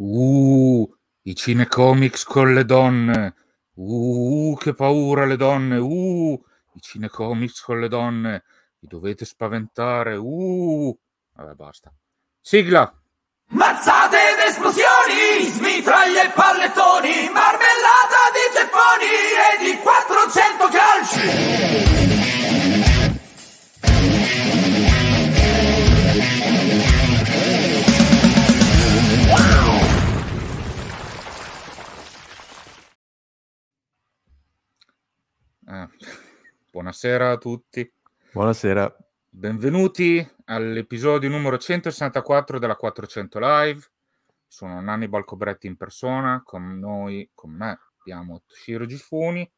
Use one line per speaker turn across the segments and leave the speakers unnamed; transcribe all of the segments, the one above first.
Uh, i cinecomics con le donne. Uh, che paura le donne. Uh, i cinecomics con le donne. Vi dovete spaventare. Uh, vabbè, basta. Sigla. Mazzate ed
esplosioni, smitraglie e pallettoni, marmellata di ceffoni e di 400 calci.
Buonasera a tutti.
Buonasera.
Benvenuti all'episodio numero 164 della 400 Live. Sono Nanni Balcobretti in persona, con noi, con me, abbiamo Toshiro Gifuni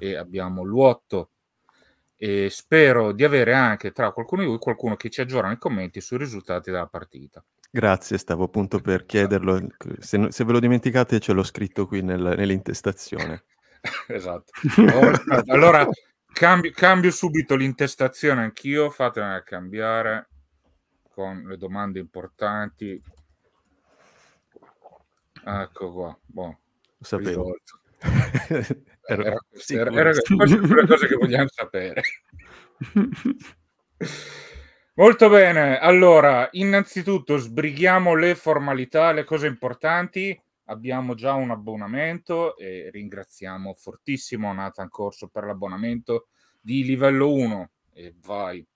e abbiamo Luotto. E spero di avere anche tra qualcuno di voi qualcuno che ci aggiorna nei commenti sui risultati della partita.
Grazie, stavo appunto per esatto. chiederlo. Se, se ve lo dimenticate, ce l'ho scritto qui nel, nell'intestazione.
esatto. Allora, allora Cambio, cambio subito l'intestazione anch'io, fatemela cambiare con le domande importanti. Ecco qua, boh. Lo sapevo. era, era, era, era, era cose che vogliamo sapere. Molto bene, allora, innanzitutto sbrighiamo le formalità, le cose importanti abbiamo già un abbonamento e ringraziamo fortissimo Nathan Corso per l'abbonamento di livello 1 e vai.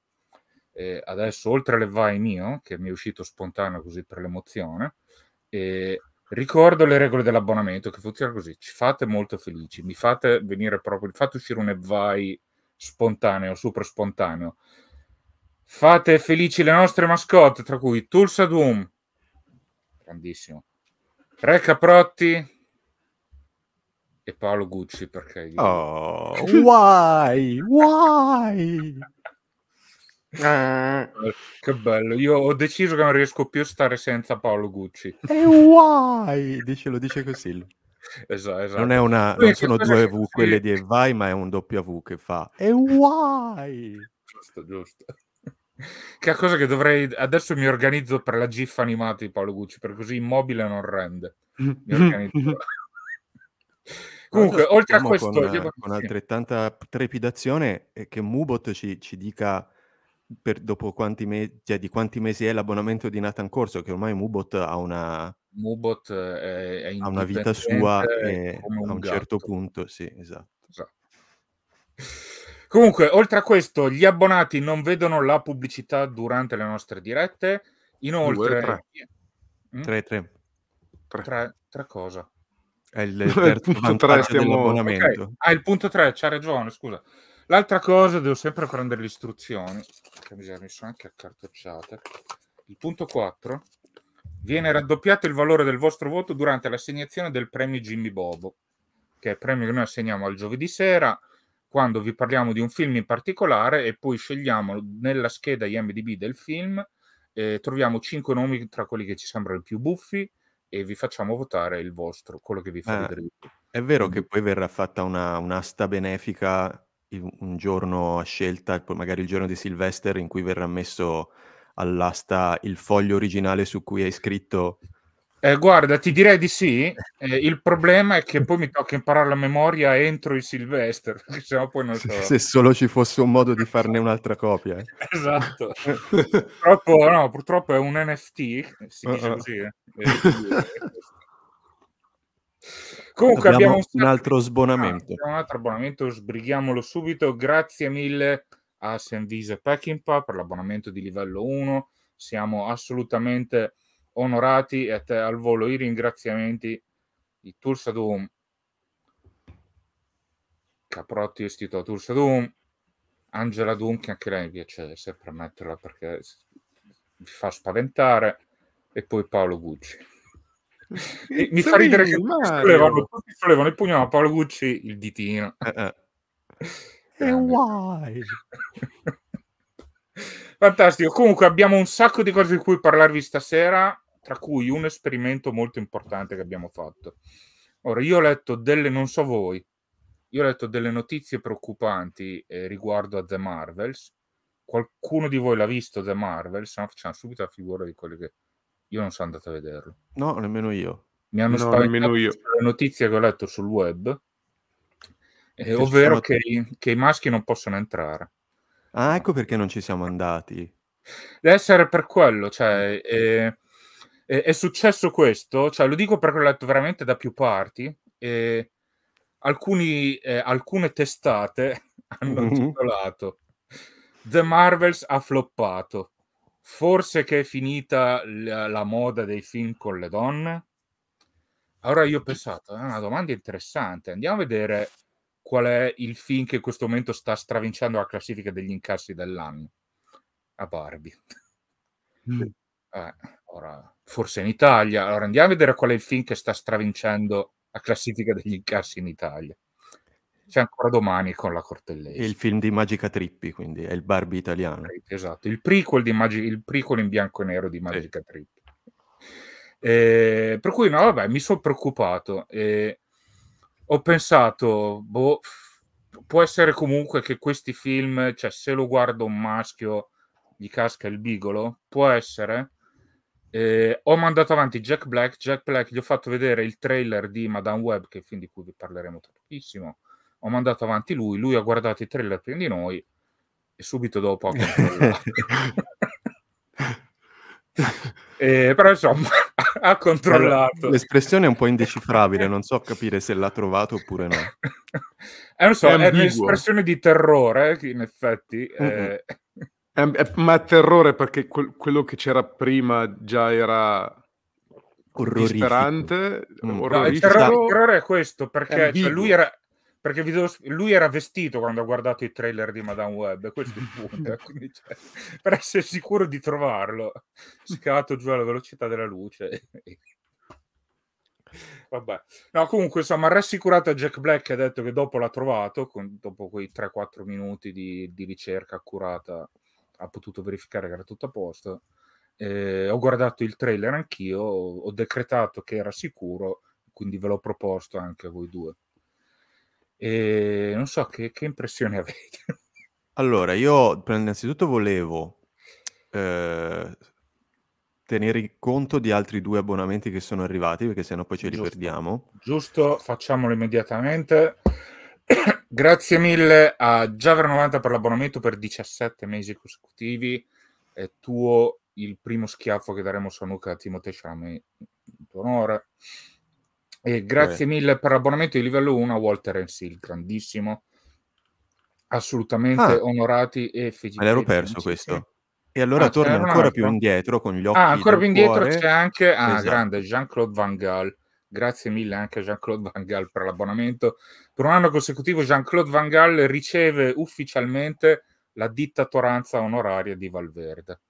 E adesso oltre alle vai mio, che mi è uscito spontaneo così per l'emozione, e ricordo le regole dell'abbonamento che funziona così, ci fate molto felici, mi fate venire proprio, fate uscire un e vai spontaneo, super spontaneo. Fate felici le nostre mascotte, tra cui Tulsa Doom, grandissimo, Re Caprotti e Paolo Gucci perché oh,
why why
ah, che bello io ho deciso che non riesco più a stare senza Paolo Gucci e
why dice, lo dice così esatto, esatto. non, una, non sono due V quelle di vai ma è un W che fa e why giusto giusto
che è cosa che dovrei. Adesso mi organizzo per la GIF animata di Paolo Gucci, per così immobile
non rende. Mi
Comunque, oltre a questo, con,
io... Eh, con altrettanta trepidazione che Mubot ci, ci dica per dopo quanti mesi, cioè di quanti mesi è l'abbonamento di Nathan Corso, che ormai Mubot ha una,
Mubot è, è ha una vita sua e un a un certo gatto. certo
punto, sì, esatto. esatto.
Comunque, oltre a questo, gli abbonati non vedono la pubblicità durante le nostre dirette. Inoltre, Due, tre. Mm? Tre, tre. tre, cosa?
È il, il punto 3 stiamo... okay. Ah,
il punto 3, c'ha ragione, scusa. L'altra cosa, devo sempre prendere le istruzioni, che mi sono anche accartocciate. Il punto 4, viene raddoppiato il valore del vostro voto durante l'assegnazione del premio Jimmy Bobo, che è il premio che noi assegniamo al giovedì sera quando vi parliamo di un film in particolare e poi scegliamo nella scheda IMDB del film, eh, troviamo cinque nomi tra quelli che ci sembrano più buffi e vi facciamo votare il vostro, quello che vi fa eh, vedere.
È vero che poi verrà fatta una, un'asta benefica un giorno a scelta, poi magari il giorno di Sylvester in cui verrà messo all'asta il foglio originale su cui hai scritto eh, guarda, ti direi di sì. Eh, il problema è che poi mi tocca imparare la memoria entro il
Silvestre. Sennò poi non so. se, se,
solo ci fosse un modo di farne un'altra copia. Eh.
Esatto. purtroppo, no, purtroppo è un NFT. Eh, si dice uh-uh. così. Eh. Eh, Comunque abbiamo, abbiamo un, altro
sbonamento.
Ah, un altro abbonamento, sbrighiamolo subito. Grazie mille a Senvisa Packing Packinpa per l'abbonamento di livello 1. Siamo assolutamente onorati e a te al volo i ringraziamenti di Doom Caprotti vestito Tulsa Doom Angela Doom che anche lei mi piace sempre metterla perché vi fa spaventare, e poi Paolo Gucci.
mi, mi fa ridere che sollevano,
tutti sollevano il pugno a Paolo Gucci il ditino. E eh,
eh. why?
Fantastico. Comunque abbiamo un sacco di cose di cui parlarvi stasera, tra cui un esperimento molto importante che abbiamo fatto. Ora, io ho letto delle, non so voi, io ho letto delle notizie preoccupanti eh, riguardo a The Marvels. Qualcuno di voi l'ha visto The Marvels? No, facciamo subito la figura di quelli che... Io non sono andato a vederlo. No, nemmeno io. Mi hanno no, spaventato io. le notizie che ho letto sul web, eh, ovvero che,
che i maschi non possono entrare. Ah, ecco perché non ci siamo andati.
Deve essere per quello, cioè, è, mm. è, è successo questo, cioè, lo dico perché l'ho letto veramente da più parti, e alcuni, eh, alcune testate hanno mm-hmm. intitolato mm-hmm. The Marvels ha floppato, forse che è finita la, la, moda dei film con le donne? Allora io ho pensato, è una domanda interessante, andiamo a vedere qual è il film che in questo momento sta stravinciando la classifica degli incassi dell'anno? A Barbie. Mm. Eh, ora, forse in Italia. Allora andiamo a vedere qual è il film che sta stravincendo la classifica degli incassi in Italia. C'è ancora domani con la Cortellesi.
Il film di Magica Trippi, quindi è il Barbie italiano. Esatto, il
prequel, di Magi- il prequel in bianco e nero di Magica sì. Trippi. Eh, per cui no, vabbè, mi sono preoccupato. Eh, ho pensato, boh, può essere comunque che questi film, cioè se lo guardo un maschio gli casca il bigolo, può essere. Eh, ho mandato avanti Jack Black, Jack Black gli ho fatto vedere il trailer di Madame Web, che è il film di cui vi parleremo tra pochissimo. Ho mandato avanti lui, lui ha guardato i trailer prima di noi e subito dopo ha controllato.
eh, però insomma
ha controllato.
l'espressione è un po' indecifrabile, non so capire se l'ha trovato oppure no.
Eh, non so, è, è un'espressione di terrore, in effetti. Mm-hmm. Eh... È, è, ma
terrore perché que- quello che c'era prima già era disperante. Mm. No, il, terrore, il,
terrore, è questo, perché cioè, lui era perché lui era vestito quando ha guardato i trailer di Madame Web, questo è il punto. Eh, cioè, per essere sicuro di trovarlo, scavato giù alla velocità della luce. Vabbè, no, comunque, insomma, rassicurato Jack Black ha detto che dopo l'ha trovato, con, dopo quei 3-4 minuti di, di, ricerca accurata, ha potuto verificare che era tutto a posto. Eh, ho guardato il trailer anch'io, ho decretato che era sicuro, quindi ve l'ho proposto anche a voi due. E ehm, non so che, che impressione avete.
Allora, io innanzitutto volevo eh, tenere conto di altri due abbonamenti che sono arrivati, perché sennò poi ce li giusto, perdiamo.
Giusto, facciamolo immediatamente. Grazie mille a Giaver90 per l'abbonamento per 17 mesi consecutivi. È tuo il primo schiaffo che daremo su Nuca a Timothée Chalamet in tuo onore. E grazie Beh. mille per l'abbonamento di livello 1 a Walter Ensil, grandissimo. Assolutamente ah. onorati e felici. Ma l'ero perso questo.
E allora ah, torna ancora più indietro con gli ah, occhi. Ah, ancora più indietro cuore. c'è anche ah, esatto. grande
Jean-Claude Van Gaal. Grazie mille anche a Jean-Claude Van Gaal per l'abbonamento. Per un anno consecutivo Jean-Claude Van Gaal riceve ufficialmente la dittatoranza onoraria di Valverde.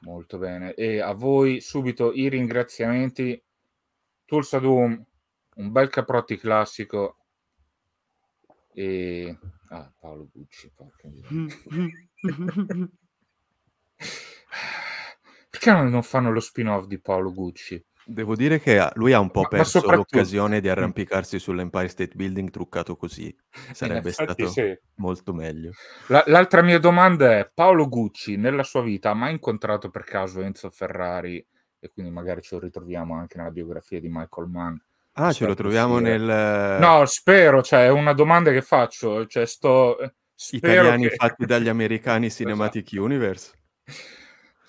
Molto bene. E a voi subito i ringraziamenti. Tulsa Doom, un bel Caprotti classico. E... Ah, Paolo Gucci.
Perché non fanno lo spin-off di Paolo Gucci? Devo dire che lui ha un po' perso ma l'occasione di arrampicarsi sull'Empire State Building truccato così. Sarebbe stato sì. molto meglio.
La, l'altra mia domanda è: Paolo Gucci, nella sua vita, ha mai incontrato per caso Enzo Ferrari? E quindi magari ce lo ritroviamo anche nella biografia di Michael Mann.
Ah, ce lo troviamo dire. Eh. nel. Eh, no,
spero, cioè, è una domanda che faccio. Cioè, sto. Eh, spero Italiani che... fatti dagli americani esatto. Cinematic Universe.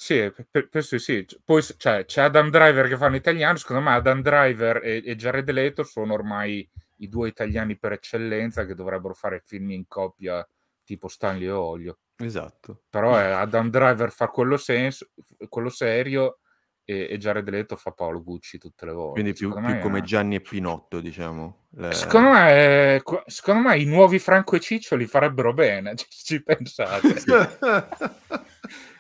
Sì, per, per, sì, sì. Poi cioè, c'è Adam Driver che fanno italiano, secondo me Adam Driver e, e Jared Leto sono ormai i due italiani per eccellenza che dovrebbero fare film in coppia tipo Stanley e Olio. Esatto. Però eh, Adam Driver fa quello, senso, quello serio e, e
Jared Leto fa Paolo Gucci tutte le volte. Quindi più, più come è... Gianni e Pinotto, diciamo. Le... Secondo,
me, eh, secondo, me, i nuovi Franco e Ciccio li farebbero bene, ci pensate. Sì.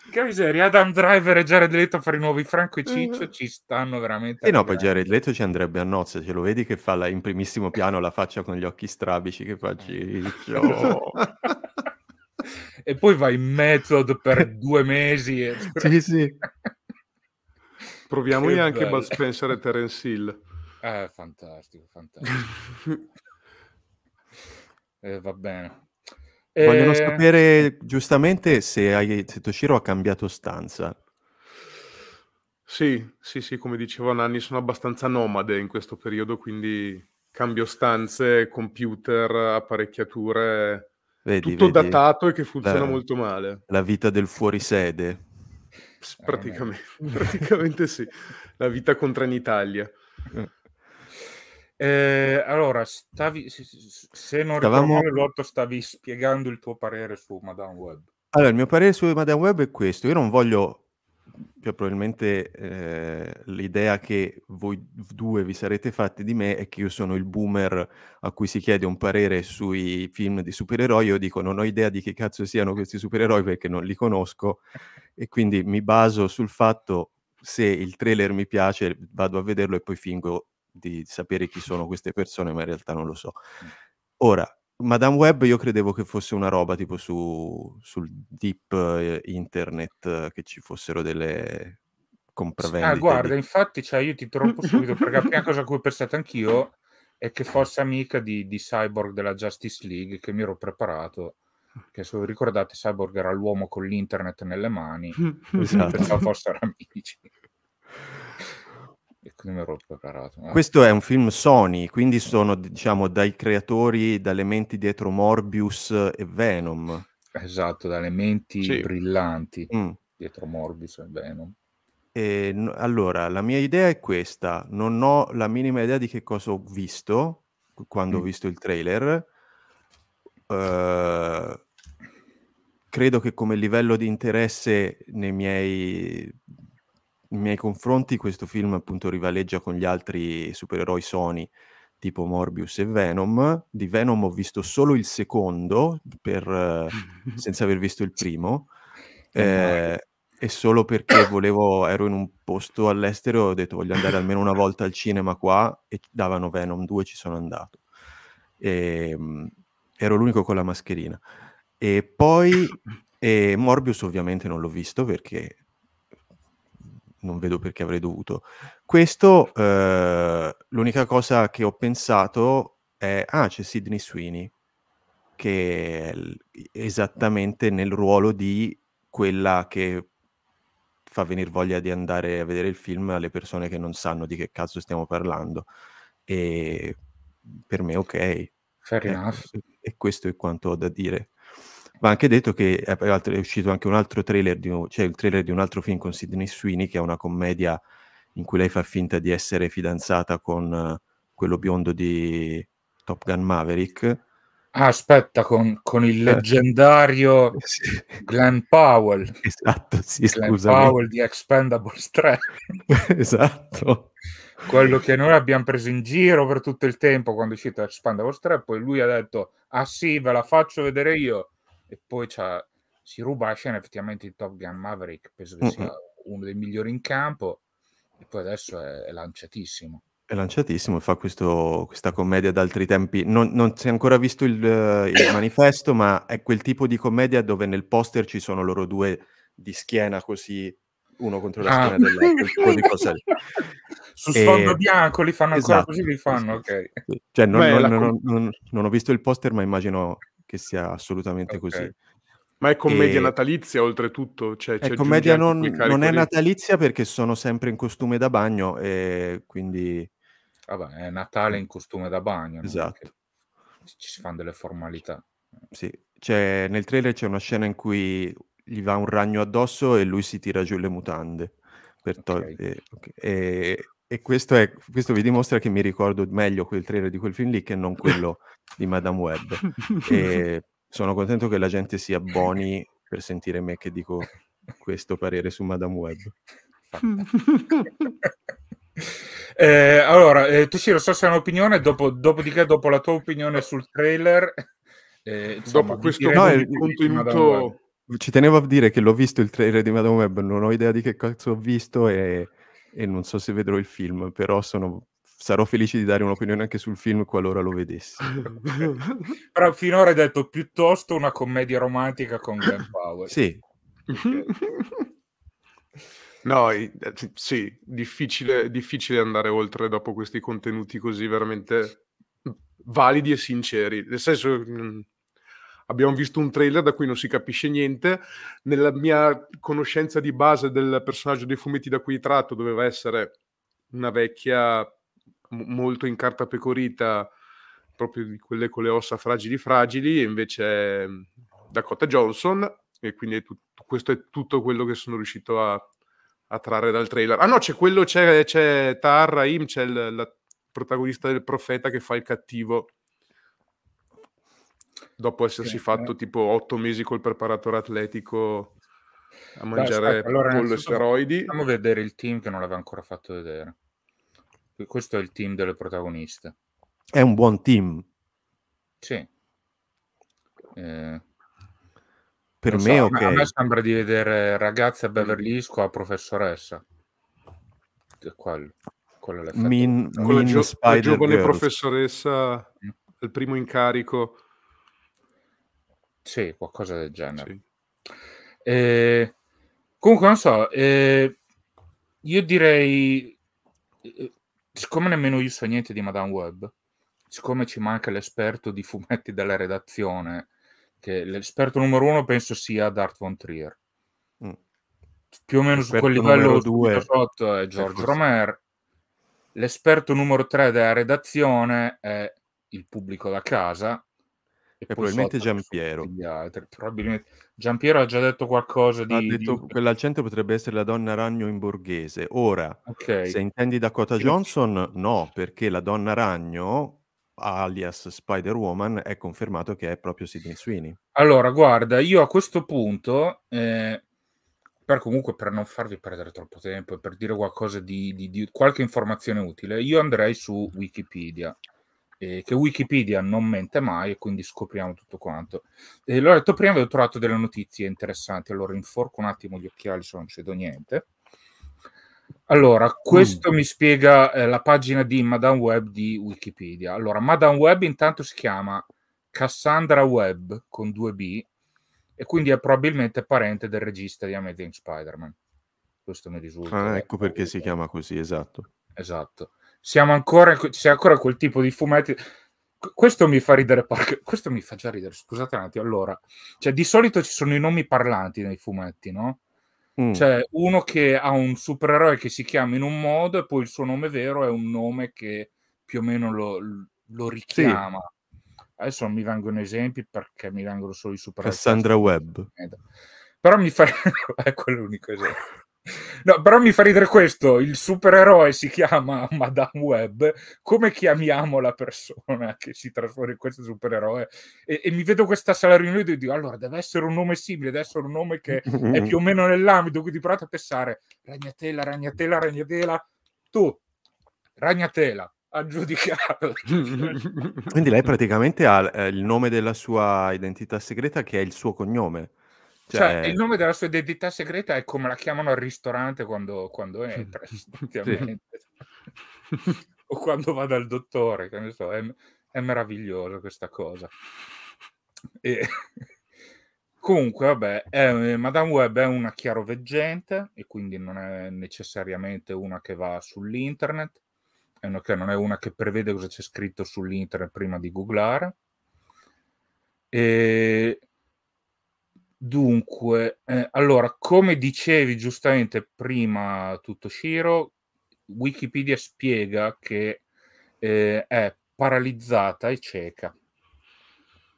Che miseria, Adam Driver e Jared Leto a fare i nuovi Franco e Ciccio mm. ci stanno veramente. E eh no, poi Jared
Leto ci andrebbe a nozze, ce lo vedi che fa la, in primissimo piano la faccia con gli occhi strabici che fa Ciccio. e poi
va in method per due mesi. E...
sì, sì.
Proviamoli che anche Bud Spencer e Terence Hill. Eh, fantastico, fantastico. eh, va bene. Vogliono
eh, sapere giustamente se, hai, se Toshiro ha cambiato stanza.
Sì,
sì, sì, come dicevo Nanni, sono abbastanza nomade in questo periodo, quindi cambio stanze, computer, apparecchiature, vedi, tutto vedi. datato e che funziona la, molto male.
La vita del fuorisede.
Praticamente, eh, praticamente sì,
la vita contro in Italia. Eh. Eh, allora, stavi, se non Stavamo... ricordo Lotto, stavi spiegando il tuo parere su Madame Web.
Allora, il mio parere su Madame Web è questo. Io non voglio più cioè, probabilmente eh, l'idea che voi due vi sarete fatti di me è che io sono il boomer a cui si chiede un parere sui film di supereroi. Io dico non ho idea di che cazzo siano questi supereroi perché non li conosco e quindi mi baso sul fatto se il trailer mi piace vado a vederlo e poi fingo di sapere chi sono queste persone, ma in realtà non lo so. Ora, Madame Web io credevo che fosse una roba tipo su, sul deep eh, internet, che ci fossero delle compravendite. Ah, guarda,
di... infatti, cioè, io ti trovo subito, perché la prima cosa a cui ho pensato anch'io è che eh. fosse amica di, di Cyborg della Justice League, che mi ero preparato che se vi ricordate Cyborg era l'uomo con l'internet nelle mani esatto. pensavo fossero amici e quindi mi ero preparato. Eh. Questo
è un film Sony, quindi sono diciamo dai creatori, dalle menti dietro Morbius e Venom. Esatto, dalle menti sì. brillanti mm. dietro Morbius e Venom. E, no, allora, la mia idea è questa, non ho la minima idea di che cosa ho visto quando mm. ho visto il trailer. Uh, credo che come livello di interesse nei miei miei confronti questo film appunto rivaleggia con gli altri supereroi Sony tipo Morbius e Venom. Di Venom ho visto solo il secondo, per, senza aver visto il primo, eh, e solo perché volevo, ero in un posto all'estero e ho detto voglio andare almeno una volta al cinema qua, e davano Venom 2, ci sono andato. E, ehm, ero l'unico con la mascherina. E poi e Morbius ovviamente non l'ho visto perché non vedo perché avrei dovuto. Questo, eh, l'unica cosa che ho pensato è, ah, c'è Sidney Sweeney, che è l- esattamente nel ruolo di quella che fa venire voglia di andare a vedere il film alle persone che non sanno di che cazzo stiamo parlando. E per me ok. Fair ecco, enough. E, e questo è quanto ho da dire. Va anche detto che eh, è uscito anche un altro trailer, di cioè il trailer di un altro film con Sidney Sweeney, che è una commedia in cui lei fa finta di essere fidanzata con eh, quello biondo di Top Gun Maverick. Ah, aspetta, con, con il eh. leggendario sì.
Glenn Powell. Esatto, sì, Glenn Powell di Expendables 3. esatto. Quello che noi abbiamo preso in giro per tutto il tempo quando è uscito Expendables 3, poi lui ha detto, ah sì, ve la faccio vedere io e poi si ruba la scena effettivamente il Top Gun Maverick, penso che mm, sia mm. uno dei migliori in campo, e poi adesso è, è lanciatissimo.
È lanciatissimo e fa questo, questa commedia d'altri tempi. Non, non si è ancora visto il, eh, il manifesto, ma è quel tipo di commedia dove nel poster ci sono loro due di schiena così uno contro la ah. schiena ah. dell'altro, Su sfondo e... bianco
li fanno esatto. ancora così, li fanno, ok. Cioè, non,
Beh, non, non, non, ho visto il poster, ma immagino che sia assolutamente okay. così. Ma è commedia e...
natalizia oltretutto? Cioè, è commedia non, non, è
natalizia perché sono sempre in costume da bagno e quindi... Ah, vabbè, è Natale
eh. in costume da bagno. Esatto. Ci si fanno delle formalità.
Sì, cioè, nel trailer c'è una scena in cui gli va un ragno addosso e lui si tira giù le mutande. Per tol- e, okay. E, e questo, è, questo, vi dimostra che mi ricordo meglio quel trailer di quel film lì che non quello di Madame Web. e sono contento che la gente sia abboni per sentire me che dico questo parere su Madame Web.
eh, allora, eh, lo so se hai un'opinione, dopo, dopodiché dopo la tua opinione sul trailer... Eh, insomma, dopo questo no, il contenuto...
Ci tenevo a dire che l'ho visto il trailer di Madame Web, non ho idea di che cazzo ho visto e e non so se vedrò il film, però sono sarò felice di dare un'opinione anche sul film qualora lo vedessi.
Però finora hai detto piuttosto una commedia romantica con Glenn Powell.
Sì.
no, eh, sì, difficile, difficile andare oltre dopo questi contenuti così veramente validi e sinceri. Nel senso, mm, abbiamo visto un trailer da cui non si capisce niente. Nella mia conoscenza di base del personaggio dei fumetti da cui tratto doveva essere una vecchia m- molto in carta pecorita, proprio di quelle con le ossa fragili fragili, e invece è Dakota Johnson, e quindi è tut- questo è tutto quello che sono riuscito a, a, trarre dal trailer. Ah no, c'è quello, c'è, c'è Tahar Rahim, c'è il protagonista del profeta che fa il cattivo dopo essersi sì, fatto eh. tipo otto mesi col preparatore atletico
a mangiare Beh, allora, pollo e steroidi. a vedere il team che non l'aveva ancora fatto vedere. Questo è il team delle protagoniste.
È un buon team.
Sì. Eh,
per me, so, ok. a me
sembra di vedere ragazza Beverly mm. Hills con la professoressa. Quello. Quello è l'effetto. Min, min con la, gio- la giovane girls. professoressa, il mm. primo incarico sì, qualcosa del genere. Sì. Eh, comunque, non so, eh, io direi, eh, siccome nemmeno io so niente di Madame Web, siccome ci manca l'esperto di fumetti della redazione, che l'esperto numero uno penso sia Dart von Trier.
Mm. Più o meno l'esperto su quel livello due. sotto è George
Romer. L'esperto numero tre della redazione è il pubblico
da casa e, e probabilmente Giampiero. Probabilmente... Giampiero ha già detto qualcosa di... Ha detto di... quella gente potrebbe essere la donna ragno in borghese. Ora, okay. se intendi Dakota Johnson, no, perché la donna ragno, alias Spider-Woman, è confermato che è proprio Sidney Sweeney.
Allora, guarda, io a questo punto, eh, per comunque per non farvi perdere troppo tempo e per dire qualcosa di, di, di qualche informazione utile, io andrei su Wikipedia eh, che Wikipedia non mente mai e quindi scopriamo tutto quanto. Eh, l'ho detto prima, e ho trovato delle notizie interessanti, allora inforco un attimo gli occhiali se non cedo niente. Allora, mm. questo mm. mi spiega eh, la pagina di Madame Web di Wikipedia. Allora, Madame Web intanto si chiama Cassandra Web con due b e quindi è probabilmente parente del regista di Amazing Spider-Man. Questo mi risulta. Ah, eh.
ecco perché si chiama così, esatto.
Esatto siamo ancora, c'è ancora quel tipo di fumetti. Questo mi fa ridere, perché, questo mi fa già ridere, scusate un attimo. Allora, cioè, di solito ci sono i nomi parlanti nei fumetti, no? Mm. Cioè, uno che ha un supereroe che si chiama in un modo e poi il suo nome vero è un nome che più o meno lo, lo richiama. Sì. Adesso non mi vengono esempi perché mi vengono solo i supereroi. Cassandra Webb. Però mi fa... è quell'unico esempio. No, però mi fa ridere questo, il supereroe si chiama Madame Web, come chiamiamo la persona che si trasforma in questo supereroe? E, e mi vedo questa sala riunione e dico, allora deve essere un nome simile, deve essere un nome che è mm-hmm. più o meno nell'ambito, quindi provate a pensare, ragnatela, ragnatela, ragnatela, tu, ragnatela, aggiudicato.
Quindi lei praticamente ha eh, il nome della sua identità segreta che è il suo cognome. Cioè, cioè, il
nome della sua identità segreta è come la chiamano al ristorante quando, quando entra, sì. o quando va dal dottore, che ne so, è, è meraviglioso questa cosa. E... Comunque, vabbè, eh, Madame Web è una chiaroveggente e quindi non è necessariamente una che va sull'internet, è una che non è una che prevede cosa c'è scritto sull'internet prima di googlare. E Dunque, eh, allora, come dicevi giustamente prima, tutto Shiro, Wikipedia spiega che eh, è paralizzata e cieca.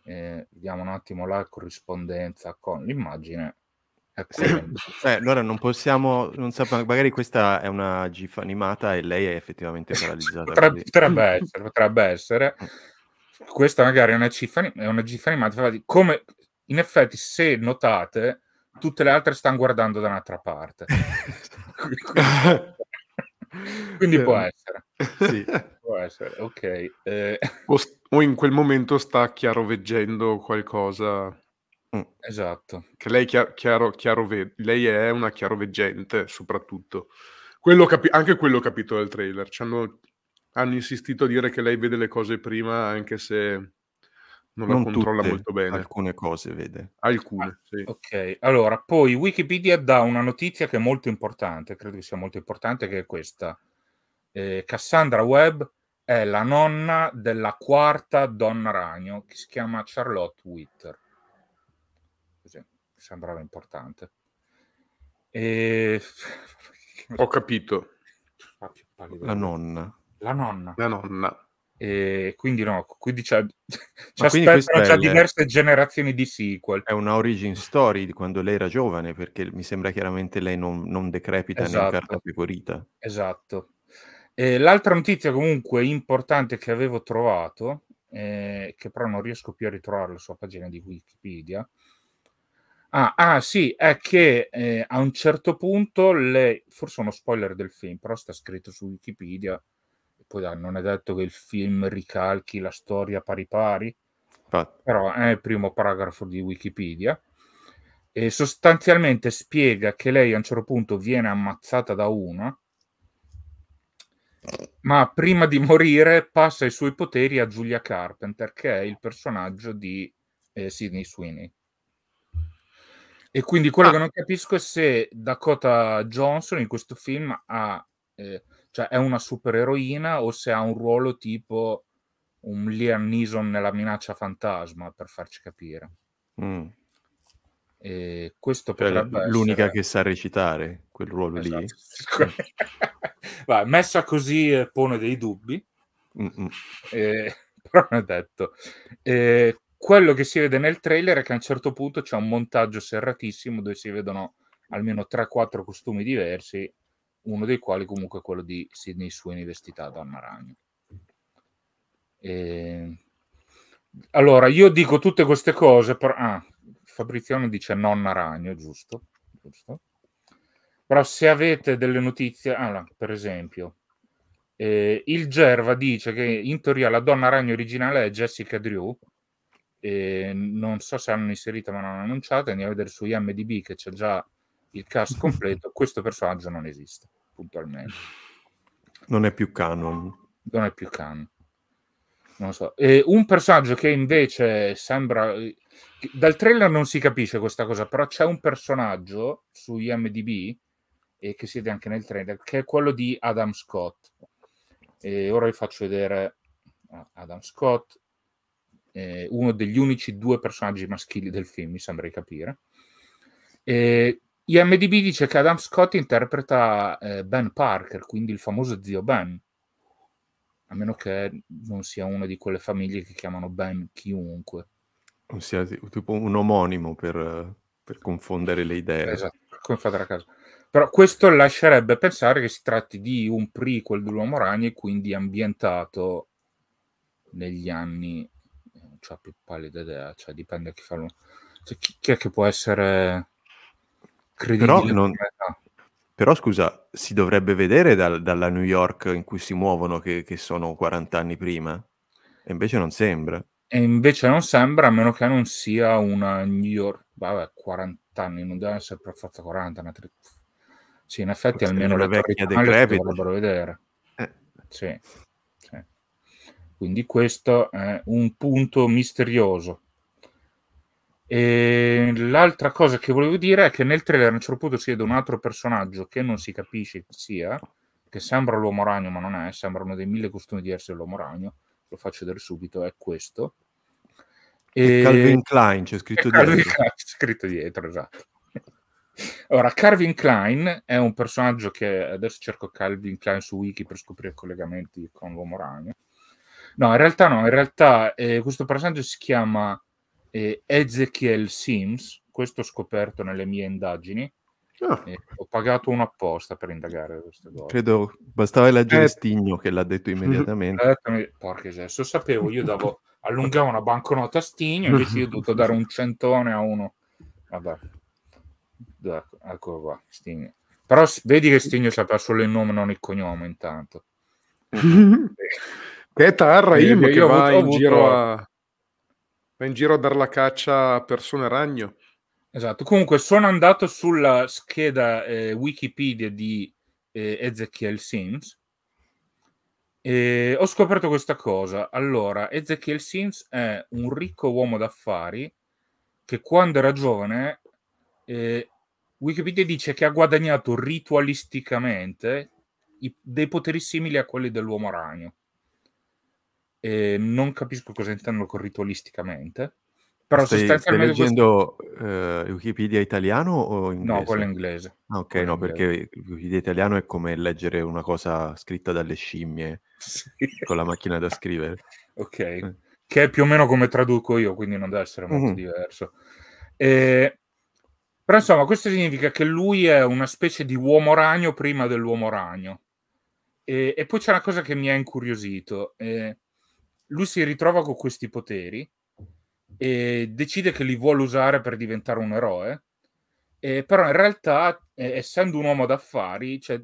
Eh, vediamo un attimo la corrispondenza con l'immagine.
Ecco. Eh, allora non possiamo, non sappiamo, magari questa è una GIF animata e lei è effettivamente paralizzata. potrebbe, potrebbe essere, potrebbe essere. Mm. Questa
magari è una GIF, è una GIF animata, come in effetti, se notate, tutte le altre stanno guardando da un'altra parte. Quindi può eh. essere. Sì. può essere. ok. Eh.
O, st- o, in quel momento sta chiaroveggendo qualcosa. Mm. Esatto. Che lei, chiaro, chiaro, chiarove- lei, è una chiaroveggente, soprattutto. Quello capi- anche quello ho capito dal trailer. Hanno, hanno insistito a dire che lei vede le cose prima, anche se
non, non la controlla tutte, molto bene. Alcune cose, vede.
Alcune, ah, sì. Ok, allora, poi Wikipedia dà una notizia che è molto importante, credo che sia molto importante, che è questa. Eh, Cassandra Webb è la nonna della quarta donna ragno, che si chiama Charlotte Witter. Così, sembrava importante. E... Ho capito. Ah, la nonna. La nonna. La nonna. E quindi no, quindi c'è, c'è quindi già diverse
generazioni di sequel. È una origin story di quando lei era giovane, perché mi sembra chiaramente lei non, non decrepita esatto. né in carta pecorita. Esatto.
E l'altra notizia
comunque importante che avevo trovato, eh,
che però non riesco più a ritrovarla sulla pagina di Wikipedia, Ah, ah, sì, è che eh, a un certo punto, le... forse uno spoiler del film, però sta scritto su Wikipedia, poi dai, non è detto che il film ricalchi la storia pari pari, ah. però è il primo paragrafo di Wikipedia. E sostanzialmente spiega che lei a un certo punto viene ammazzata da una, ma prima di morire passa i suoi poteri a Giulia Carpenter, che è il personaggio di eh, Sidney Sweeney. E quindi quello ah. che non capisco è se Dakota Johnson in questo film ha eh, cioè, è una supereroina o se ha un ruolo tipo un Liam Neeson nella minaccia fantasma, per farci capire. Mm. E questo cioè, potrebbe l'unica essere...
che sa recitare quel ruolo esatto. lì.
Vai, messa così eh, pone dei dubbi, e... però non è detto. E quello che si vede nel trailer è che a un certo punto c'è un montaggio serratissimo dove si vedono almeno 3-4 costumi diversi uno dei quali comunque è quello di Sydney su Università d'Amaragno. E... Ehm, allora, io dico tutte queste cose, però... Ah, Fabriziano dice nonna ragno, giusto? giusto? Però se avete delle notizie, allora, ah, per esempio, eh, il Gerva dice che in teoria la donna ragno originale è Jessica Drew, eh, non so se hanno inserito ma non hanno annunciato, andiamo a vedere su IMDB che c'è già il cast completo, questo personaggio non esiste, puntualmente.
Non è più canon. Non è più canon. Non so.
E un personaggio che invece sembra... Dal trailer non si capisce questa cosa, però c'è un personaggio su IMDB e che siete anche nel trailer, che è quello di Adam Scott. E ora vi faccio vedere ah, Adam Scott, eh, uno degli unici due personaggi maschili del film, mi sembra di capire. E IMDB dice che Adam Scott interpreta eh, Ben Parker, quindi il famoso zio Ben. A meno che non sia una di quelle famiglie che chiamano Ben chiunque.
Ossia, tipo un omonimo per, per confondere
le idee. Esatto, come fate a casa. Però questo lascerebbe pensare che si tratti di un prequel dell'Uomo Ragno e quindi ambientato negli anni... Eh, non ho più pallida idea, cioè dipende da chi fa
Cioè, chi, chi è che può essere però, non... Però, scusa, si dovrebbe vedere dal, dalla New York in cui si muovono che, che sono 40 anni prima? E invece non sembra.
E invece non sembra, a meno che non sia una New York, vabbè, 40 anni, non deve essere per forza 40, una tri... Sì, in effetti Forse almeno le vecchie decrepite dovrebbero vedere. Eh. Sì. sì. Quindi questo è un punto misterioso. E l'altra cosa che volevo dire è che nel trailer a un certo punto si vede un altro personaggio che non si capisce chi sia, che sembra l'uomo ragno ma non è, sembra uno dei mille costumi di essere l'uomo ragno, lo faccio vedere subito, è questo.
E... Calvin Klein c'è scritto Calvin dietro. Klein,
scritto dietro, esatto. Allora, Calvin Klein è un personaggio che adesso cerco Calvin Klein su Wiki per scoprire collegamenti con l'uomo ragno. No, in realtà no, in realtà eh, questo personaggio si chiama eh, Ezekiel Sims, questo ho scoperto nelle mie indagini. Oh. Eh, ho pagato uno apposta per indagare queste cose. Credo
bastava leggere eh, Stigno che l'ha detto immediatamente.
Eh, porca sesso, sapevo, io davo, allungavo una banconota a Stigno, invece io ho dovuto dare un centone a uno. Vabbè, ecco, ecco qua, Stigno. Però vedi che Stigno sapeva solo il nome, non il cognome intanto. che tarra, eh, io, io che va avuto, in giro a va in giro a dar la caccia a persone ragno. Esatto, comunque sono andato sulla scheda eh, Wikipedia di eh, Ezekiel Sims e ho scoperto questa cosa. Allora, Ezekiel Sims è un ricco uomo d'affari che quando era giovane, eh, Wikipedia dice che ha guadagnato ritualisticamente i, dei poteri simili a quelli dell'uomo ragno e non capisco cosa intendono con
ritualisticamente, però stai, sostanzialmente... Stai leggendo questo... eh, Wikipedia italiano o inglese? No, quello inglese. Ah, ok, quello no, inglese. perché Wikipedia italiano è come leggere una cosa scritta dalle scimmie sì. con la macchina da scrivere. ok, eh. che è più o meno
come traduco io, quindi non deve essere molto mm-hmm. diverso. Eh, però insomma, questo significa che lui è una specie di uomo ragno prima dell'uomo ragno. E, e poi c'è una cosa che mi ha incuriosito. Eh, lui si ritrova con questi poteri e decide che li vuole usare per diventare un eroe, eh, però in realtà, eh, essendo un uomo d'affari, cioè,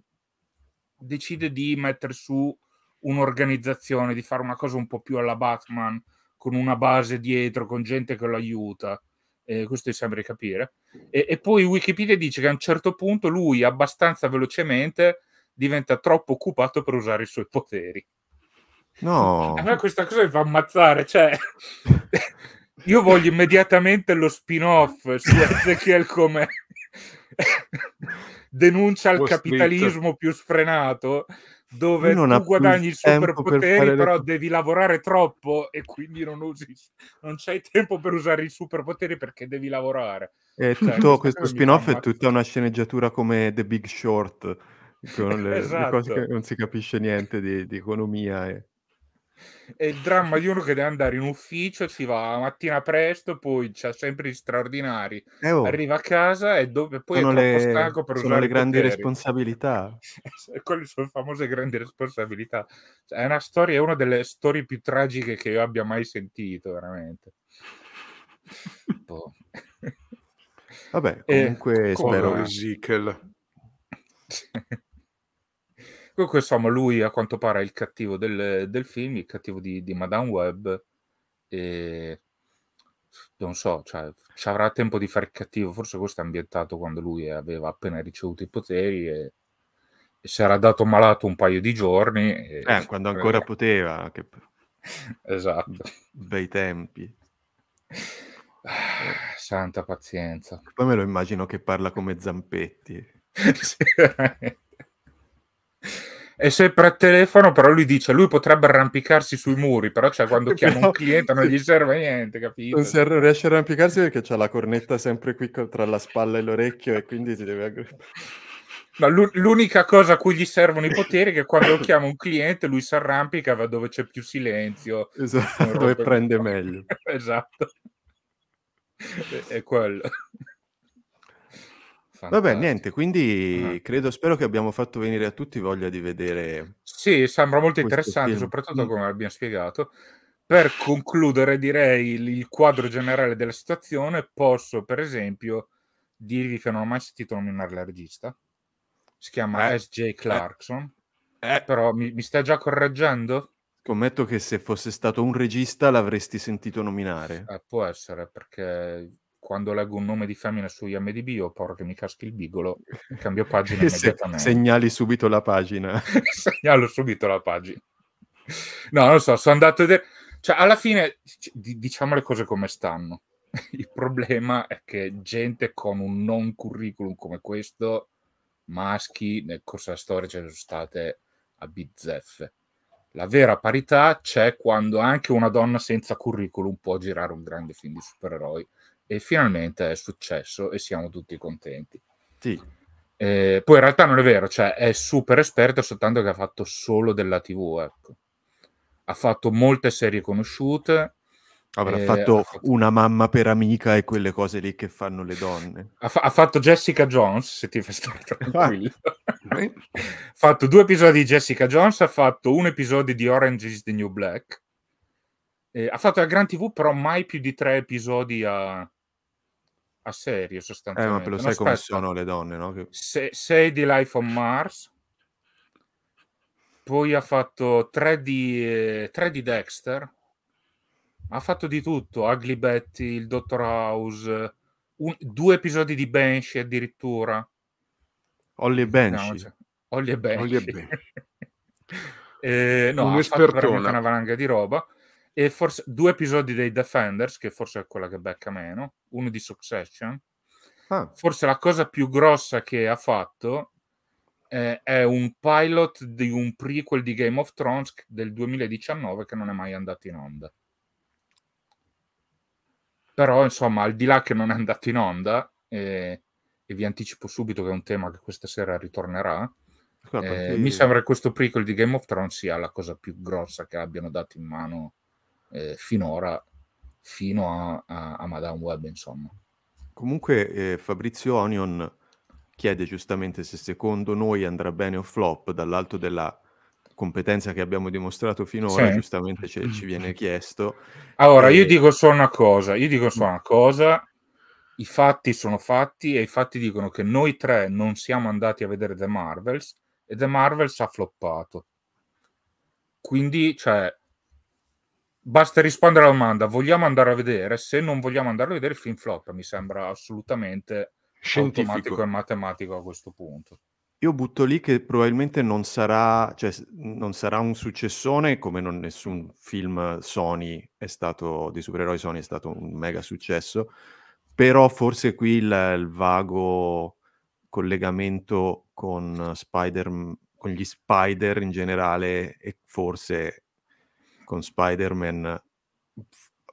decide di mettere su un'organizzazione, di fare una cosa un po' più alla Batman, con una base dietro, con gente che lo aiuta. Eh, questo mi sembra di capire. E, e, poi Wikipedia dice che a un certo punto lui abbastanza velocemente diventa troppo occupato per usare i suoi poteri. No. A me questa cosa mi fa ammazzare, cioè... Io voglio immediatamente lo spin-off su Ezekiel come denuncia al capitalismo più sfrenato dove tu guadagni il superpoteri, per però le... devi lavorare troppo e quindi non usi, non c'hai tempo per usare i superpoteri perché devi lavorare. E cioè, tutto questo spin-off è
tutta una sceneggiatura come The Big Short, con le, esatto. le cose esatto. che non si capisce niente di, di economia. E...
È il dramma di uno che deve andare in ufficio, ci va la mattina presto, poi c'ha sempre gli straordinari, eh oh. arriva a casa e, do- poi sono è troppo le, stanco per sono usare le grandi poteri.
responsabilità.
Eh, quelle sono famose grandi responsabilità. Cioè, è una storia, è una delle storie più tragiche che io abbia mai sentito, veramente. Boh.
Vabbè, eh, comunque
eh, spero... Ezekiel. Comunque, insomma, lui a quanto pare è il cattivo del, del film, il cattivo di, di Madame Webb. E non so, cioè, ci avrà tempo di fare cattivo. Forse questo è ambientato quando lui aveva appena ricevuto i poteri e, e si era dato malato un paio di giorni. E... Eh, quando ancora
poteva. Che... esatto. Bei tempi. Ah, santa pazienza. Poi me lo immagino che parla come Zampetti. sì,
è sempre a telefono, però lui dice lui potrebbe arrampicarsi sui muri, però cioè, quando chiama però... un cliente non gli serve niente, capito? Non serve,
riesce a arrampicarsi perché c'è la cornetta sempre qui tra la spalla e l'orecchio e quindi si deve aggredire.
No, l'unica cosa a cui gli servono i poteri è che quando chiama un cliente lui si arrampica, va dove c'è più silenzio. Esatto, dove prende meglio. esatto, è quello. Fantastico. Vabbè,
niente, quindi uh-huh. credo, spero che abbiamo fatto venire a tutti voglia di vedere. Sì, sembra molto interessante, film. soprattutto mm. come abbiamo spiegato. Per concludere,
direi il quadro generale della situazione, posso per esempio dirvi che non ho mai sentito nominare la regista. Si chiama eh, S.J. Eh, Clarkson.
Eh, eh. Però mi, mi sta già correggendo? Scommetto che se fosse stato un regista l'avresti sentito nominare.
Eh, può essere, perché quando leggo un nome di femmina su IMDb, o porca che mi caschi il bigolo, cambio pagina immediatamente.
segnali subito la pagina.
Segnalo subito la pagina. No, non lo so, sono andato a vedere... Cioè, alla fine, diciamo le cose come stanno. Il problema è che gente con un non curriculum come questo, maschi, nel corso della storia ce ne sono state a bizzeffe. La vera parità c'è quando anche una donna senza curriculum può girare un grande film di supereroi e finalmente è successo e siamo tutti contenti. Sì. Eh, poi in realtà non è vero, cioè è super esperto soltanto che ha fatto solo della TV, ecco. Ha fatto molte serie conosciute. Avrà eh, fatto, fatto,
una mamma per amica e quelle cose lì che fanno le donne. Ha,
fa- ha fatto Jessica Jones, se ti fai stare tranquillo. ha
fatto due episodi di Jessica Jones,
ha fatto un episodio di Orange is the New Black. Eh, ha fatto la Gran TV, però mai più di tre episodi a, a serio sostanzialmente. Eh, ma lo sai no, come
sono le donne, no? Che...
Se, sei di Life on Mars, poi ha fatto 3 di, eh, 3 di Dexter, ha fatto di tutto, Ugly Betty, il Dottor House, un, due episodi di Banshee addirittura.
Olly e Banshee. No, e Banshee.
eh, no, un ha una valanga di roba e forse due episodi dei Defenders, che forse è quella che becca meno, uno di Succession. Ah. Forse la cosa più grossa che ha fatto eh, è un pilot di un prequel di Game of Thrones del 2019 che non è mai andato in onda. Però, insomma, al di là che non è andato in onda, eh, e vi anticipo subito che è un tema che questa sera ritornerà, eh, mi sembra che questo prequel di Game of Thrones sia la cosa più grossa che abbiano dato in mano eh, finora fino a, a, a, Madame Web, insomma.
Comunque eh, Fabrizio Onion chiede giustamente se secondo noi andrà bene o flop dall'alto della competenza che abbiamo dimostrato finora, sì. giustamente ci, ci viene chiesto. Allora, e... io dico
solo una cosa, io dico solo una cosa, i fatti sono fatti e i fatti dicono che noi tre non siamo andati a vedere The Marvels e The Marvels ha floppato. Quindi, cioè, basta rispondere alla domanda, vogliamo andare a vedere? Se non vogliamo andare a vedere il film flop, mi sembra assolutamente Scientifico. automatico e matematico a questo punto.
Io butto lì che probabilmente non sarà, cioè, non sarà un successone come non nessun film Sony è stato, di supereroi Sony è stato un mega successo, però forse qui il, il vago collegamento con Spider, con gli Spider in generale e forse con Spider-Man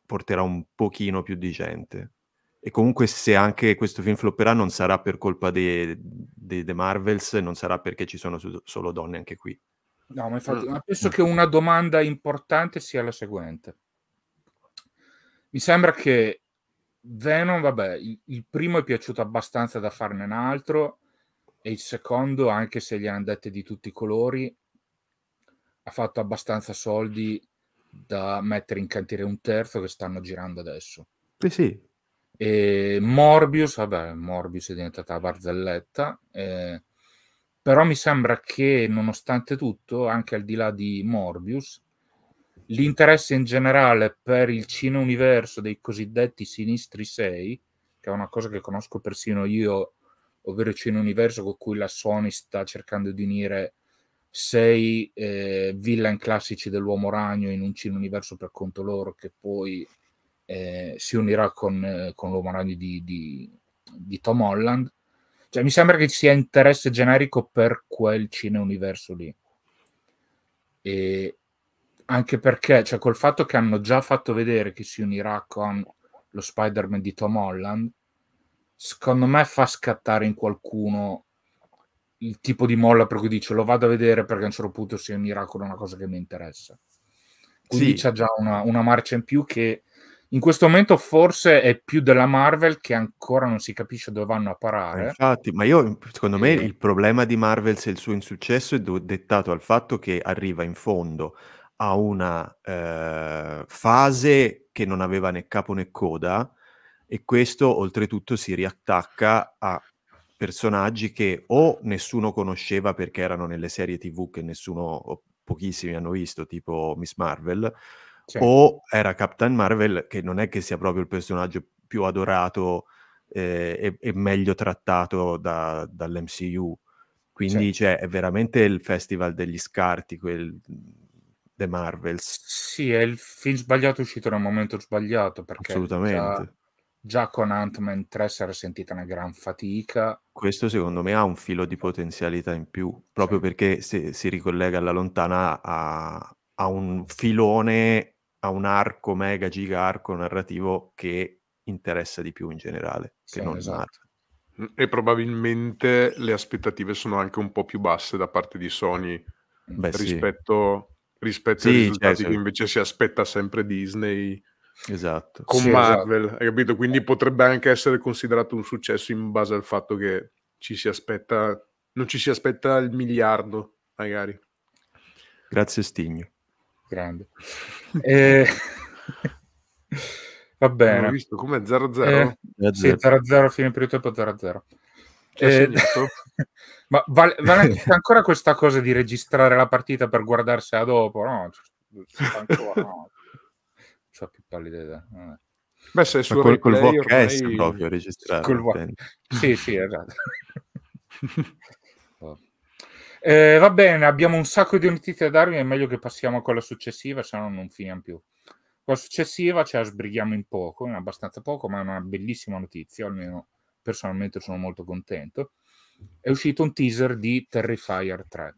porterà un pochino più di gente. E comunque se anche questo film flopperà non sarà per colpa dei, dei, dei Marvels, non sarà perché ci sono su, solo donne anche qui.
No, ma infatti, mm. ma penso mm. che una domanda importante sia la seguente. Mi sembra che Venom, vabbè, il, il primo è piaciuto abbastanza da farne un altro e il secondo, anche se gli hanno dette di tutti i colori, ha fatto abbastanza soldi da mettere in cantiere un terzo che stanno girando adesso. Sì, sì. E Morbius, vabbè, Morbius è diventata barzelletta, eh, però mi sembra che nonostante tutto, anche al di là di Morbius, l'interesse in generale per il cine universo dei cosiddetti sinistri 6, che è una cosa che conosco persino io, ovvero il cine universo con cui la Sony sta cercando di unire sei eh, villain classici dell'uomo ragno in un cine universo per conto loro che poi eh, si unirà con, eh, con l'uomo ragno di, di, di, Tom Holland. Cioè, mi sembra che ci sia interesse generico per quel cine universo lì. E anche perché, cioè, col fatto che hanno già fatto vedere che si unirà con lo Spider-Man di Tom Holland, secondo me fa scattare in qualcuno il tipo di molla per cui dice lo vado a vedere perché a un certo punto sia un miracolo una cosa che mi interessa. Quindi sì. c'è già una, una marcia in più che in questo momento forse è più della Marvel che ancora non si capisce dove vanno a parare.
Infatti, ma io secondo me eh. il problema di Marvel se il suo insuccesso è dettato al fatto che arriva in fondo a una eh, fase che non aveva né capo né coda e questo oltretutto si riattacca a personaggi che o nessuno conosceva perché erano nelle serie tv che nessuno, pochissimi hanno visto, tipo Miss Marvel, cioè. o era Captain Marvel che non è che sia proprio il personaggio più adorato eh, e, e, meglio trattato da, dall'MCU. Quindi cioè. Cioè, è veramente il festival degli scarti, quel The Marvels. Sì, è il film sbagliato uscito da un momento sbagliato.
Perché Assolutamente. Già con Ant-Man 3 si era sentita una gran fatica.
Questo secondo me ha un filo di potenzialità in più, proprio sì. perché si, si, ricollega alla lontana a, a, un filone, a un arco mega giga arco narrativo che interessa di più in generale, sì, non esatto.
Mm, e probabilmente le aspettative sono anche un po' più basse da parte di Sony Beh, rispetto, sì. rispetto ai risultati cioè, che invece si aspetta sempre Disney esatto. con sì, Marvel, esatto. hai capito? Quindi potrebbe anche essere considerato un successo in base al fatto che ci si aspetta, non ci si aspetta il miliardo, magari.
Grazie Stigno.
Grande. eh... Va bene. Non visto come 0-0. Eh, sì, 0-0 fine periodo dopo 0-0. Eh, ma vale, vale ancora questa cosa di registrare la partita per guardarsela dopo? No, cioè, no ho più pallida idea. Eh. Beh, se su col, col VHS ormai... proprio registrato. Col... Sì, sì, esatto. eh, va bene, abbiamo un sacco di notizie da darvi, è meglio che passiamo a quella successiva, se no non finiamo più. Quella successiva ce la sbrighiamo in poco, in abbastanza poco, ma è una bellissima notizia, almeno personalmente sono molto contento. È uscito un teaser di Terrifier 3.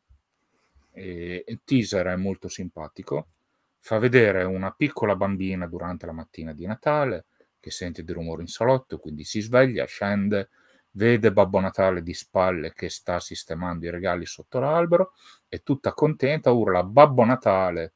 E il teaser è molto simpatico, fa vedere una piccola bambina durante la mattina di Natale che sente dei rumori in salotto, quindi si sveglia, scende, vede Babbo Natale di spalle che sta sistemando i regali sotto l'albero, è tutta contenta, urla Babbo Natale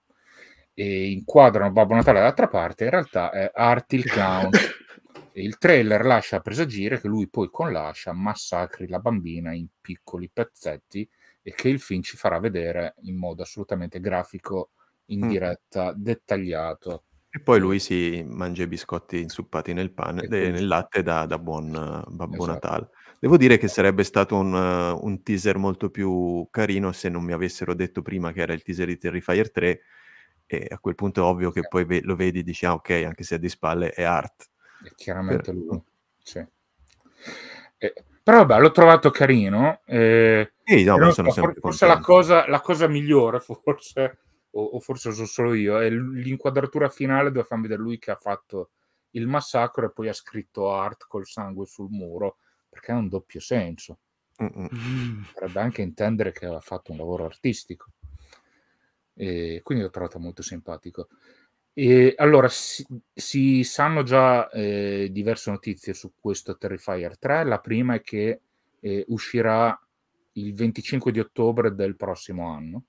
e inquadrano Babbo Natale dall'altra parte, in realtà è Art il clown. il trailer lascia presagire che lui poi con l'ascia massacri la bambina in piccoli pezzetti e che il film ci farà vedere in modo assolutamente
grafico
in mm. diretta,
dettagliato. E poi lui si mangia i biscotti insuppati nel, pane, e nel latte da, da buon eh, Babbo esatto. Natale. Devo dire che sarebbe stato un, eh, un, teaser molto più carino se non mi avessero detto prima che era il teaser di Terrifier 3 e a quel punto è ovvio che poi ve- lo vedi e dici ah ok, anche se è di spalle è art. È chiaramente per... lui, mm. sì. Eh, però vabbè, l'ho
trovato carino. Eh, sì, no, però, forse la cosa, la cosa migliore forse o, o forse sono solo io, è l'inquadratura finale dove fanno vedere lui che ha fatto il massacro e poi ha scritto art col sangue sul muro, perché ha un doppio senso. Mm-mm. Potrebbe mm. anche intendere che ha fatto un lavoro artistico. E quindi l'ho trovato molto simpatico. E allora, si, si sanno già eh, diverse notizie su questo Terrifier 3. La prima è che eh, uscirà il 25 di ottobre del prossimo anno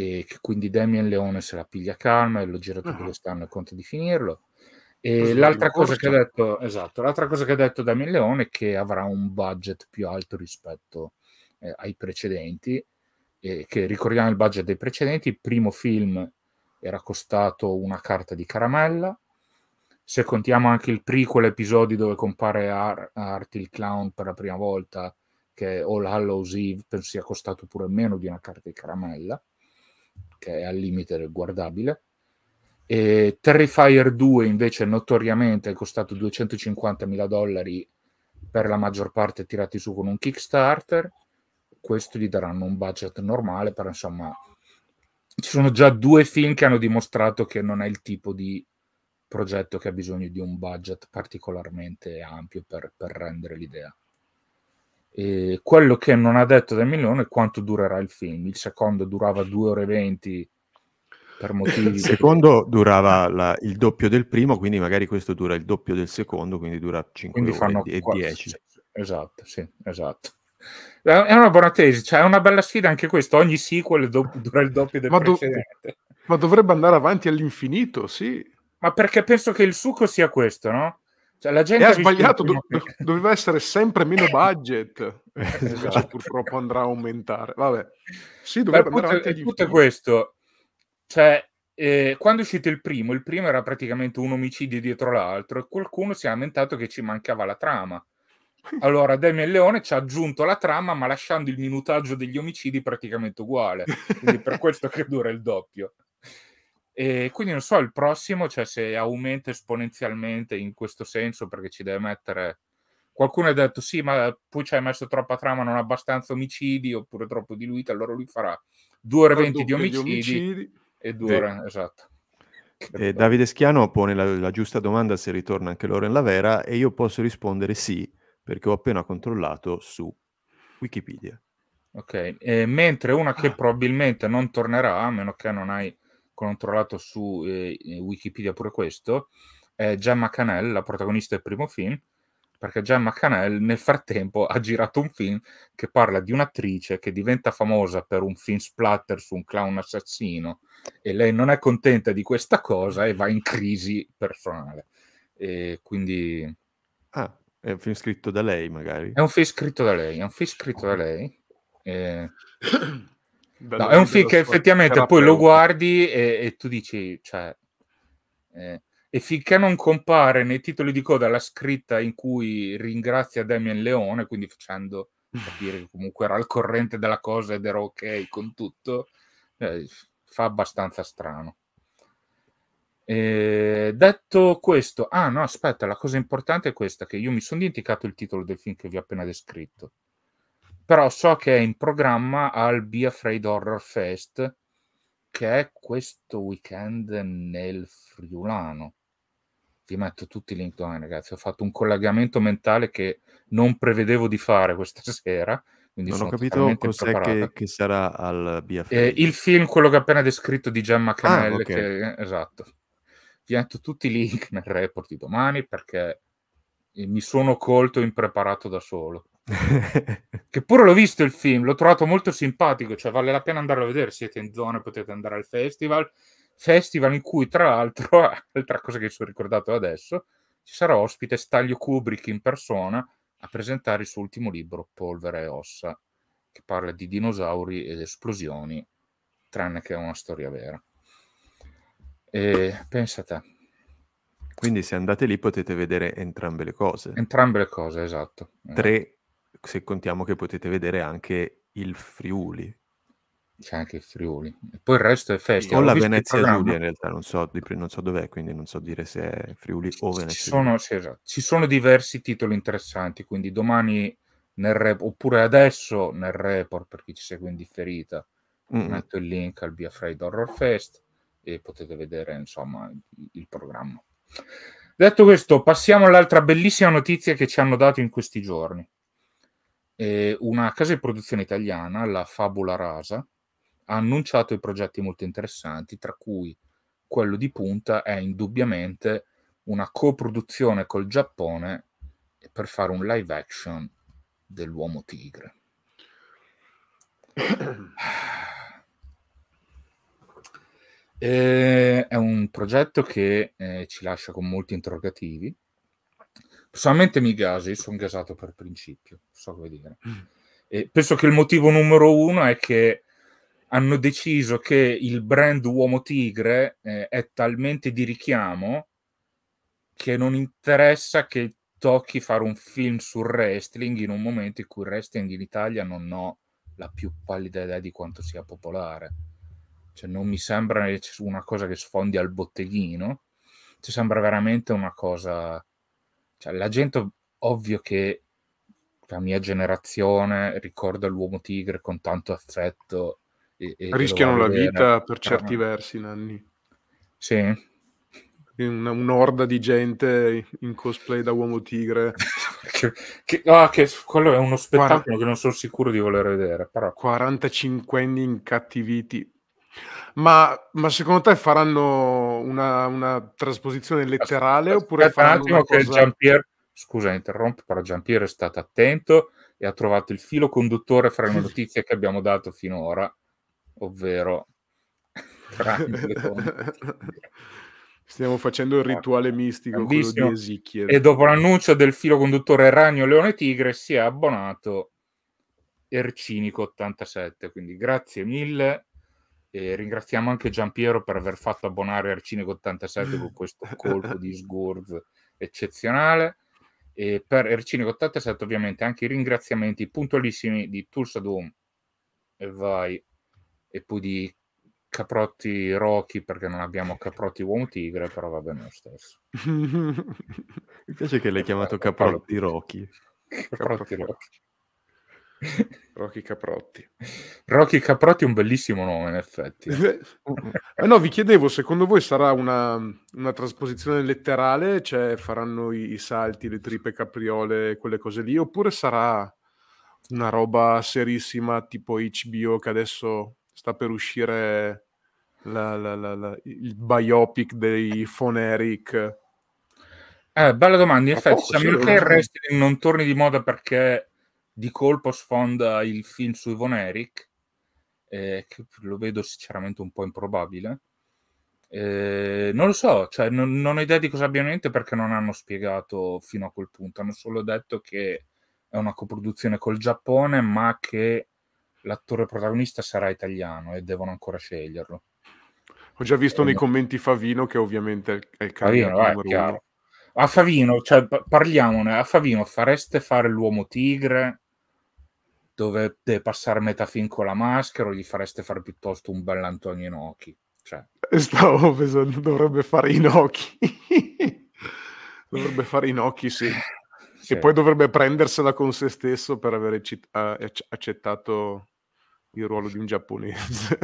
e che quindi Damien Leone se la piglia calma e lo gira tutto quest'anno e conta di finirlo. E l'altra cosa, detto, esatto, l'altra cosa, che ha detto, Damien Leone è che avrà un budget più alto rispetto eh, ai precedenti, eh, che ricordiamo il budget dei precedenti, il primo film era costato una carta di caramella, se contiamo anche il prequel episodio dove compare Ar- Art il clown per la prima volta, che è All Hallows Eve, penso sia costato pure meno di una carta di caramella, che è al limite guardabile. E Terrifier 2 invece notoriamente è costato 250 mila dollari per la maggior parte tirati su con un Kickstarter. Questo gli daranno un budget normale, però insomma ci sono già due film che hanno dimostrato che non è il tipo di progetto che ha bisogno di un budget particolarmente ampio per, per rendere l'idea. E quello che non ha detto del Millone è quanto durerà il film. Il secondo durava 2 ore e 20
per motivi. Il secondo che... durava la, il doppio del primo, quindi magari questo dura il doppio del secondo, quindi dura 5 ore fanno e 10. Esatto, sì,
esatto. È una buona tesi, cioè è una bella sfida anche questo. Ogni sequel do- dura il doppio del ma precedente. ma dovrebbe andare avanti all'infinito, sì. Ma perché penso che il
succo sia questo, no?
Cioè, la gente e ha sbagliato, do-
doveva essere sempre meno
budget, eh, esatto. purtroppo andrà a aumentare. Vabbè, sì, dovrebbe tutto, andare Tutto questo, cioè, eh, quando è uscito il primo, il primo era praticamente un omicidio dietro l'altro e qualcuno si è lamentato che ci mancava la trama. Allora, Damian Leone ci ha aggiunto la trama, ma lasciando il minutaggio degli omicidi praticamente uguale. Quindi per questo che dura il doppio. E quindi non so, il prossimo, cioè se aumenta esponenzialmente in questo senso, perché ci deve mettere... Qualcuno ha detto sì, ma poi ci hai messo troppa trama, non abbastanza omicidi, oppure troppo diluita, allora lui farà due ore venti di omicidi, omicidi, e due ore, esatto.
Eh, Davide Schiano pone la, la, giusta domanda se ritorna anche Loren Lavera e io posso rispondere sì, perché ho appena controllato su Wikipedia.
Ok, eh, mentre una che ah. probabilmente non tornerà, a meno che non hai controllato su eh, eh, Wikipedia pure questo, è Gemma Canel, la protagonista del primo film, perché Gemma Canel nel frattempo ha girato un film che parla di un'attrice che diventa famosa per un film splatter su un clown assassino e lei non è contenta di questa cosa e va in crisi personale. E quindi... Ah, è un film scritto da lei magari? È un film scritto da lei, è un film scritto da lei. E... Eh.
no, è un film che effettivamente poi lo
guardi e, e tu dici, cioè, eh, e finché non compare nei titoli di coda la scritta in cui ringrazia Damien Leone, quindi facendo capire che comunque era al corrente della cosa ed era ok con tutto, eh, fa abbastanza strano. Eh, detto questo, ah no, aspetta, la cosa importante è questa, che io mi sono dimenticato il titolo del film che vi ho appena descritto però so che è in programma al Be Afraid Horror Fest che è questo weekend nel Friulano vi metto tutti i link domani ragazzi ho fatto un collegamento mentale che non prevedevo di fare
questa sera quindi non ho capito cos'è che, che, sarà al Be eh, Afraid eh,
il film quello che ho appena descritto di Gemma Canelle ah, okay. che, esatto vi metto tutti i link nel report di domani perché mi sono colto impreparato da solo che pure l'ho visto il film, l'ho trovato molto simpatico, cioè vale la pena andarlo a vedere, siete in zona, potete andare al festival, festival in cui tra l'altro, altra cosa che ci ho ricordato adesso, ci sarà ospite Staglio Kubrick in persona a presentare il suo ultimo libro, Polvere e ossa, che parla di dinosauri ed esplosioni,
tranne che è una storia vera. E pensa a te. Quindi se andate lì potete vedere entrambe le cose. Entrambe le cose, esatto. Tre se contiamo che potete vedere anche il Friuli. C'è anche il Friuli. E poi il resto è festa. O la Venezia Giulia in realtà, non so, non so dov'è, quindi non so dire se è Friuli o Venezia. Ci sono, sì, esatto.
Ci sono diversi titoli interessanti, quindi domani nel rep- oppure adesso nel report per chi ci segue in differita mm. metto il link al Be Afraid Horror Fest e potete vedere insomma il programma. Detto questo, passiamo all'altra bellissima notizia che ci hanno dato in questi giorni eh, una casa di produzione italiana, la Fabula Rasa, ha annunciato i progetti molto interessanti, tra cui quello di punta è indubbiamente una coproduzione col Giappone per fare un live action dell'uomo tigre. Eh, è un progetto che eh, ci lascia con molti interrogativi, Personalmente mi gasi, sono gasato per principio, so come dire. Mm. E penso che il motivo numero uno è che hanno deciso che il brand Uomo Tigre eh, è talmente di richiamo che non interessa che tocchi fare un film sul wrestling in un momento in cui il wrestling in Italia non ho la più pallida idea di quanto sia popolare. Cioè, non mi sembra una cosa che sfondi al botteghino, ci sembra veramente una cosa cioè, la gente, ovvio che la mia generazione ricorda l'uomo tigre con tanto affetto. E, e Rischiano la vedere. vita per certi
versi, Nanni. Sì. Una, un'orda di gente in cosplay da uomo tigre. che, che, ah, che, quello è uno spettacolo 40... che non sono sicuro di voler vedere. Però. 45 anni incattiviti ma, ma, secondo te faranno una, una trasposizione letterale Aspetta, oppure faranno un attimo che cosa...
Giampier, scusa interrompo, però Giampier è stato attento e ha trovato il filo conduttore fra le notizie che abbiamo dato finora, ovvero Stiamo facendo il rituale mistico di Ezekiel. E dopo l'annuncio del filo conduttore Ragno Leone Tigre si è abbonato Ercinico 87, quindi grazie mille e ringraziamo anche Giampiero per aver fatto abbonare Arcinico 87 con questo colpo di sgurz eccezionale. E per Ercinico 87 ovviamente anche i ringraziamenti puntualissimi di Tulsa Doom e vai e poi di Caprotti Rocky perché non abbiamo Caprotti Uomo Tigre però va bene lo stesso
mi
piace che l'hai chiamato Caprotti Rocky Caprotti Rocky
Rocky
Caprotti. Rocky Caprotti è un bellissimo nome, in effetti.
eh no, vi chiedevo, secondo voi sarà una, una trasposizione letterale? Cioè faranno i, i, salti, le tripe capriole, quelle cose lì? Oppure sarà una roba serissima tipo HBO che adesso sta per uscire la, la, la, il biopic dei Foneric?
Eh, bella domanda, in effetti, a meno che il wrestling non torni di moda perché di colpo sfonda il film su Von Eric, eh, che lo vedo sinceramente un po' improbabile. Eh, non lo so, cioè, non, non, ho idea di cosa abbia in mente perché non hanno spiegato fino a quel punto. Hanno solo detto che è una coproduzione col Giappone, ma che l'attore protagonista sarà italiano e devono ancora sceglierlo.
Ho già visto eh, nei commenti Favino, che ovviamente è il candidato Favino, eh,
A Favino, cioè, parliamone, a Favino fareste fare l'uomo tigre dove deve passare metà fin con la maschera o gli fareste fare piuttosto un bel Antonio Inoki? Cioè...
Eh, stavo pensando, dovrebbe fare Inoki. dovrebbe fare Inoki, sì. Cioè... E poi dovrebbe prendersela con se stesso per aver accettato il ruolo di un giapponese.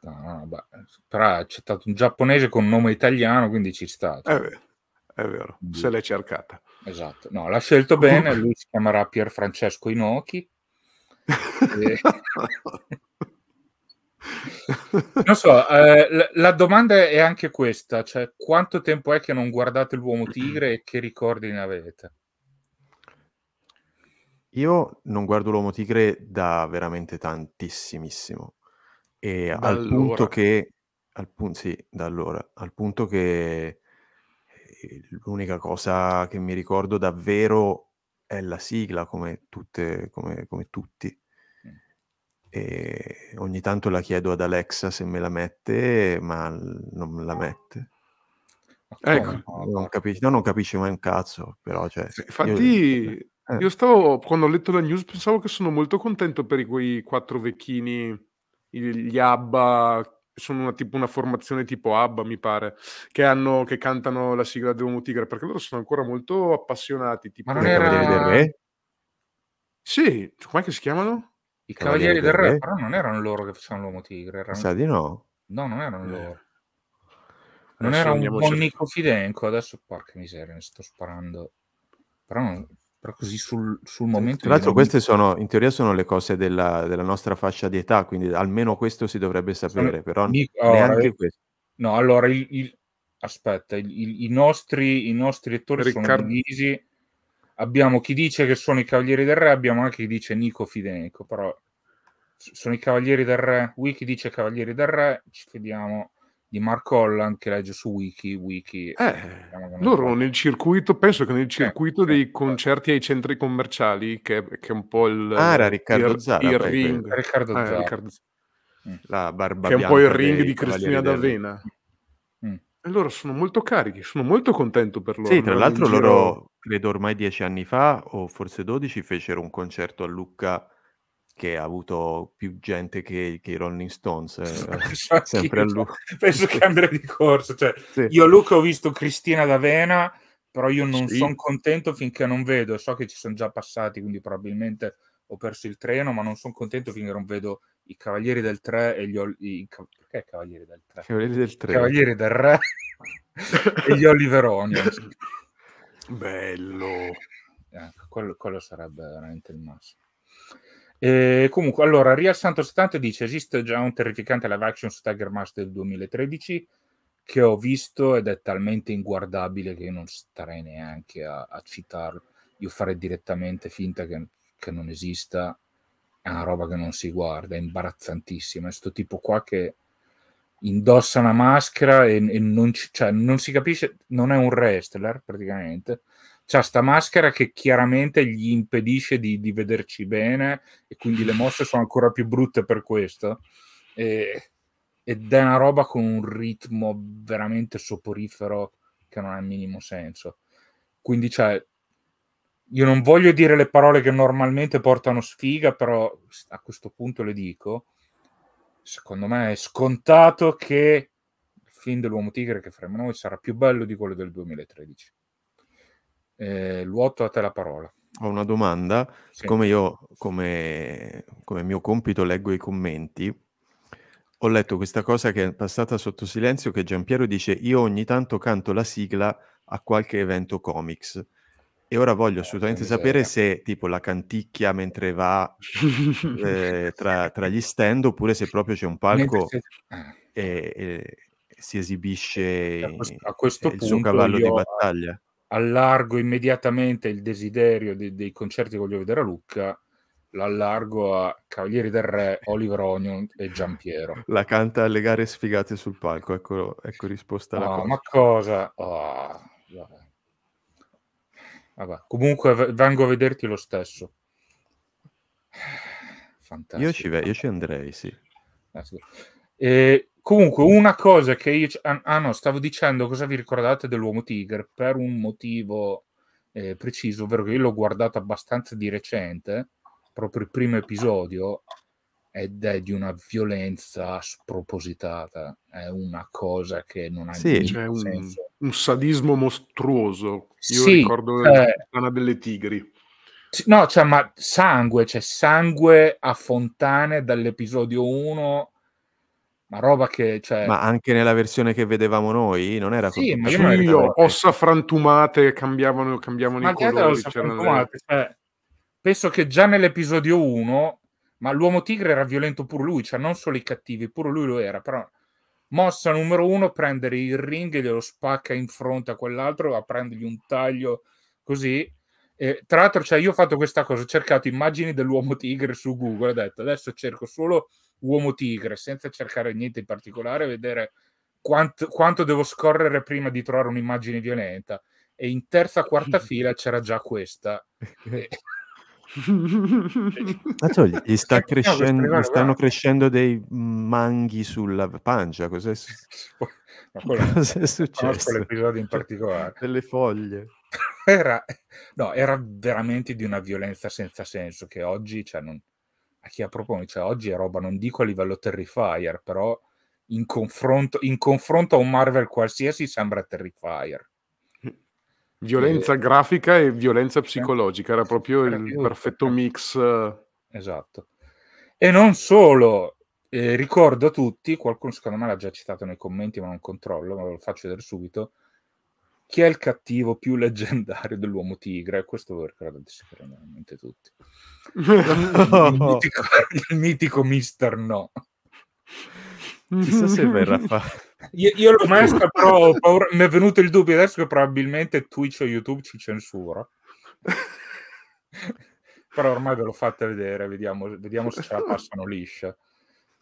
no, no, beh, però ha accettato un giapponese con nome italiano, quindi ci sta. Cioè. È eh vero, è vero. se l'è cercata. Esatto, no, l'ha scelto bene, lui si chiamerà Pier Francesco Inoki. E... non so, eh, la, domanda è anche questa, cioè quanto tempo è che non guardate l'uomo tigre e che ricordi ne avete?
Io non guardo l'uomo tigre da veramente tantissimissimo e da al allora. punto che al, pun- sì, da allora, al punto che l'unica cosa che mi ricordo davvero è la sigla, come, tutte, come, come tutti. E ogni tanto la chiedo ad Alexa se me la mette, ma non me la mette. Ecco. Non, capisce, no, non capisce mai un cazzo, però... Cioè, Infatti, io, eh. io,
stavo, quando ho letto la news, pensavo che sono molto contento per quei quattro vecchini, gli Abba sono una, tipo, una formazione tipo ABBA, mi pare, che, hanno, che cantano la sigla dell'Uomo Tigre, perché loro sono ancora molto appassionati. Tipo, Ma non era... Re?
Sì, com'è che si chiamano?
I Cavalieri, Cavalieri del Re,
però non erano loro che facevano l'Uomo Tigre. Erano... Sa di no. No, non erano eh. loro. Non adesso era un buon certo. Nico Fidenco, adesso porca miseria, ne sto sparando. Però non però così sul, sul
momento... Tra l'altro queste sono, in teoria sono le cose della, della, nostra fascia di età, quindi almeno questo si dovrebbe sapere, però dico, neanche oh, questo.
No, allora, il, il, aspetta, il, i, nostri, i nostri lettori Riccardo... sono divisi, abbiamo chi dice che sono i Cavalieri del Re, abbiamo anche chi dice Nico Fidenico, però sono i Cavalieri del Re, Wiki dice Cavalieri del Re, ci vediamo di Mark Holland che legge su Wiki. Wiki eh,
loro nel circuito, penso che nel eh, circuito eh, dei eh, concerti ai centri commerciali, che, che, è un po' il. Ah, era Riccardo il, Zara. Il ring, Riccardo eh, Zara. Riccardo... Mm.
La barba che è un po' il ring di Cristina D'Avena.
Mm. mm. E loro sono molto carichi, sono molto contento per loro. Sì, tra l'altro loro, giro...
credo ormai dieci anni fa, o forse dodici, fecero un concerto a Lucca che ha avuto più gente che, che i Rolling Stones. Eh, sempre a cioè, Luca. Penso che andrei di corso. Cioè, sì. Io Luca ho visto
Cristina d'Avena, però io non sì. sono contento finché non vedo. So che ci sono già passati, quindi probabilmente ho perso il treno, ma non sono contento finché non vedo i Cavalieri del Tre e gli Ol- i, perché Cavalieri del Tre? Cavalieri del Tre Cavalieri del Re e gli Oliveroni. Bello. Eh, quello, quello sarebbe veramente il massimo. E comunque, allora, Real Santos Tanto dice: Esiste già un terrificante live action su Tiger Mask del 2013 che ho visto ed è talmente inguardabile che io non starei neanche a, a citarlo. Io farei direttamente finta che, che, non esista. È una roba che non si guarda, è imbarazzantissima. È questo tipo qua che indossa una maschera e, e non, c- cioè, non si capisce, non è un wrestler praticamente c'ha sta maschera che chiaramente gli impedisce di, di, vederci bene e quindi le mosse sono ancora più brutte per questo e, ed è una roba con un ritmo veramente soporifero che non ha il minimo senso quindi cioè io non voglio dire le parole che normalmente portano sfiga però a questo punto le dico secondo me è scontato che il film dell'uomo tigre che faremo noi sarà più bello di quello del 2013 eh, Luotto a te la parola.
Ho una domanda, siccome io come, come mio compito leggo i commenti, ho letto questa cosa che è passata sotto silenzio che Giampiero dice io ogni tanto canto la sigla a qualche evento comics e ora voglio eh, assolutamente eh, sapere se tipo la canticchia mentre va eh, tra, tra, gli stand oppure se proprio c'è un palco si... Eh. e, e, si esibisce eh, a questo, a questo il punto suo cavallo io, di battaglia
allargo immediatamente il desiderio de- dei concerti che voglio vedere a Lucca, l'allargo a Cavalieri del Re, Oliver Onion e Giampiero.
La canta alle gare sfigate sul palco, ecco, ecco risposta alla oh, cosa. Ma cosa?
Oh, vabbè. Vabbè. Comunque v- vengo a vederti lo stesso. Fantastico. Io ci,
ve- io ci andrei,
sì. E Comunque, una cosa che io... Ah, ah no, stavo dicendo cosa vi ricordate dell'Uomo tigre per un motivo eh, preciso, ovvero che io l'ho guardato abbastanza di recente, proprio il primo episodio, ed è di una violenza spropositata. È una cosa che non ha sì, cioè un,
un, sadismo
mostruoso. Io sì, ricordo eh, la cioè delle tigri. No, cioè, ma sangue, c'è cioè sangue a fontane dall'episodio 1 ma roba che... Cioè... Ma
anche nella versione che vedevamo noi non era così. Sì, ma io,
ossa frantumate cambiavano, cambiavano ma i colori. Frantumate,
cioè, penso che già nell'episodio 1, ma l'uomo tigre era violento pure lui, cioè non solo i cattivi, pure lui lo era, però mossa numero 1, prendere il ring e glielo spacca in fronte a quell'altro, a prendergli un taglio così. E, tra l'altro, cioè, io ho fatto questa cosa, ho cercato immagini dell'uomo tigre su Google, ho detto adesso cerco solo uomo tigre, senza cercare niente in particolare, vedere quanto, quanto devo scorrere prima di trovare un'immagine violenta. E in terza, quarta fila c'era già questa. Ma
Cioè, gli, sta
crescendo, gli stanno crescendo dei manghi sulla pancia. Cos'è, Cos'è successo? L'episodio in particolare. Delle foglie.
Era, no, era veramente di una violenza senza senso che oggi cioè, non, a chi la propone, cioè oggi è roba, non dico a livello Terrifier, però in confronto, in confronto a un Marvel qualsiasi sembra Terrifier. Mm.
Violenza e... grafica e violenza psicologica, era proprio il perfetto
mix. Esatto. E non solo, eh, ricordo a tutti, qualcuno secondo me l'ha già citato nei commenti ma non controllo, ma lo faccio vedere subito, chi è il cattivo più leggendario dell'uomo tigre? Questo ve lo ricordate sicuramente tutti.
Il, mitico,
il mitico mister no.
Chissà se verrà fatto.
Io, io l'ho messa, però paura... mi è venuto il dubbio adesso che probabilmente Twitch o YouTube ci censura. però ormai ve l'ho fatta vedere, vediamo, vediamo se ce la
passano liscia.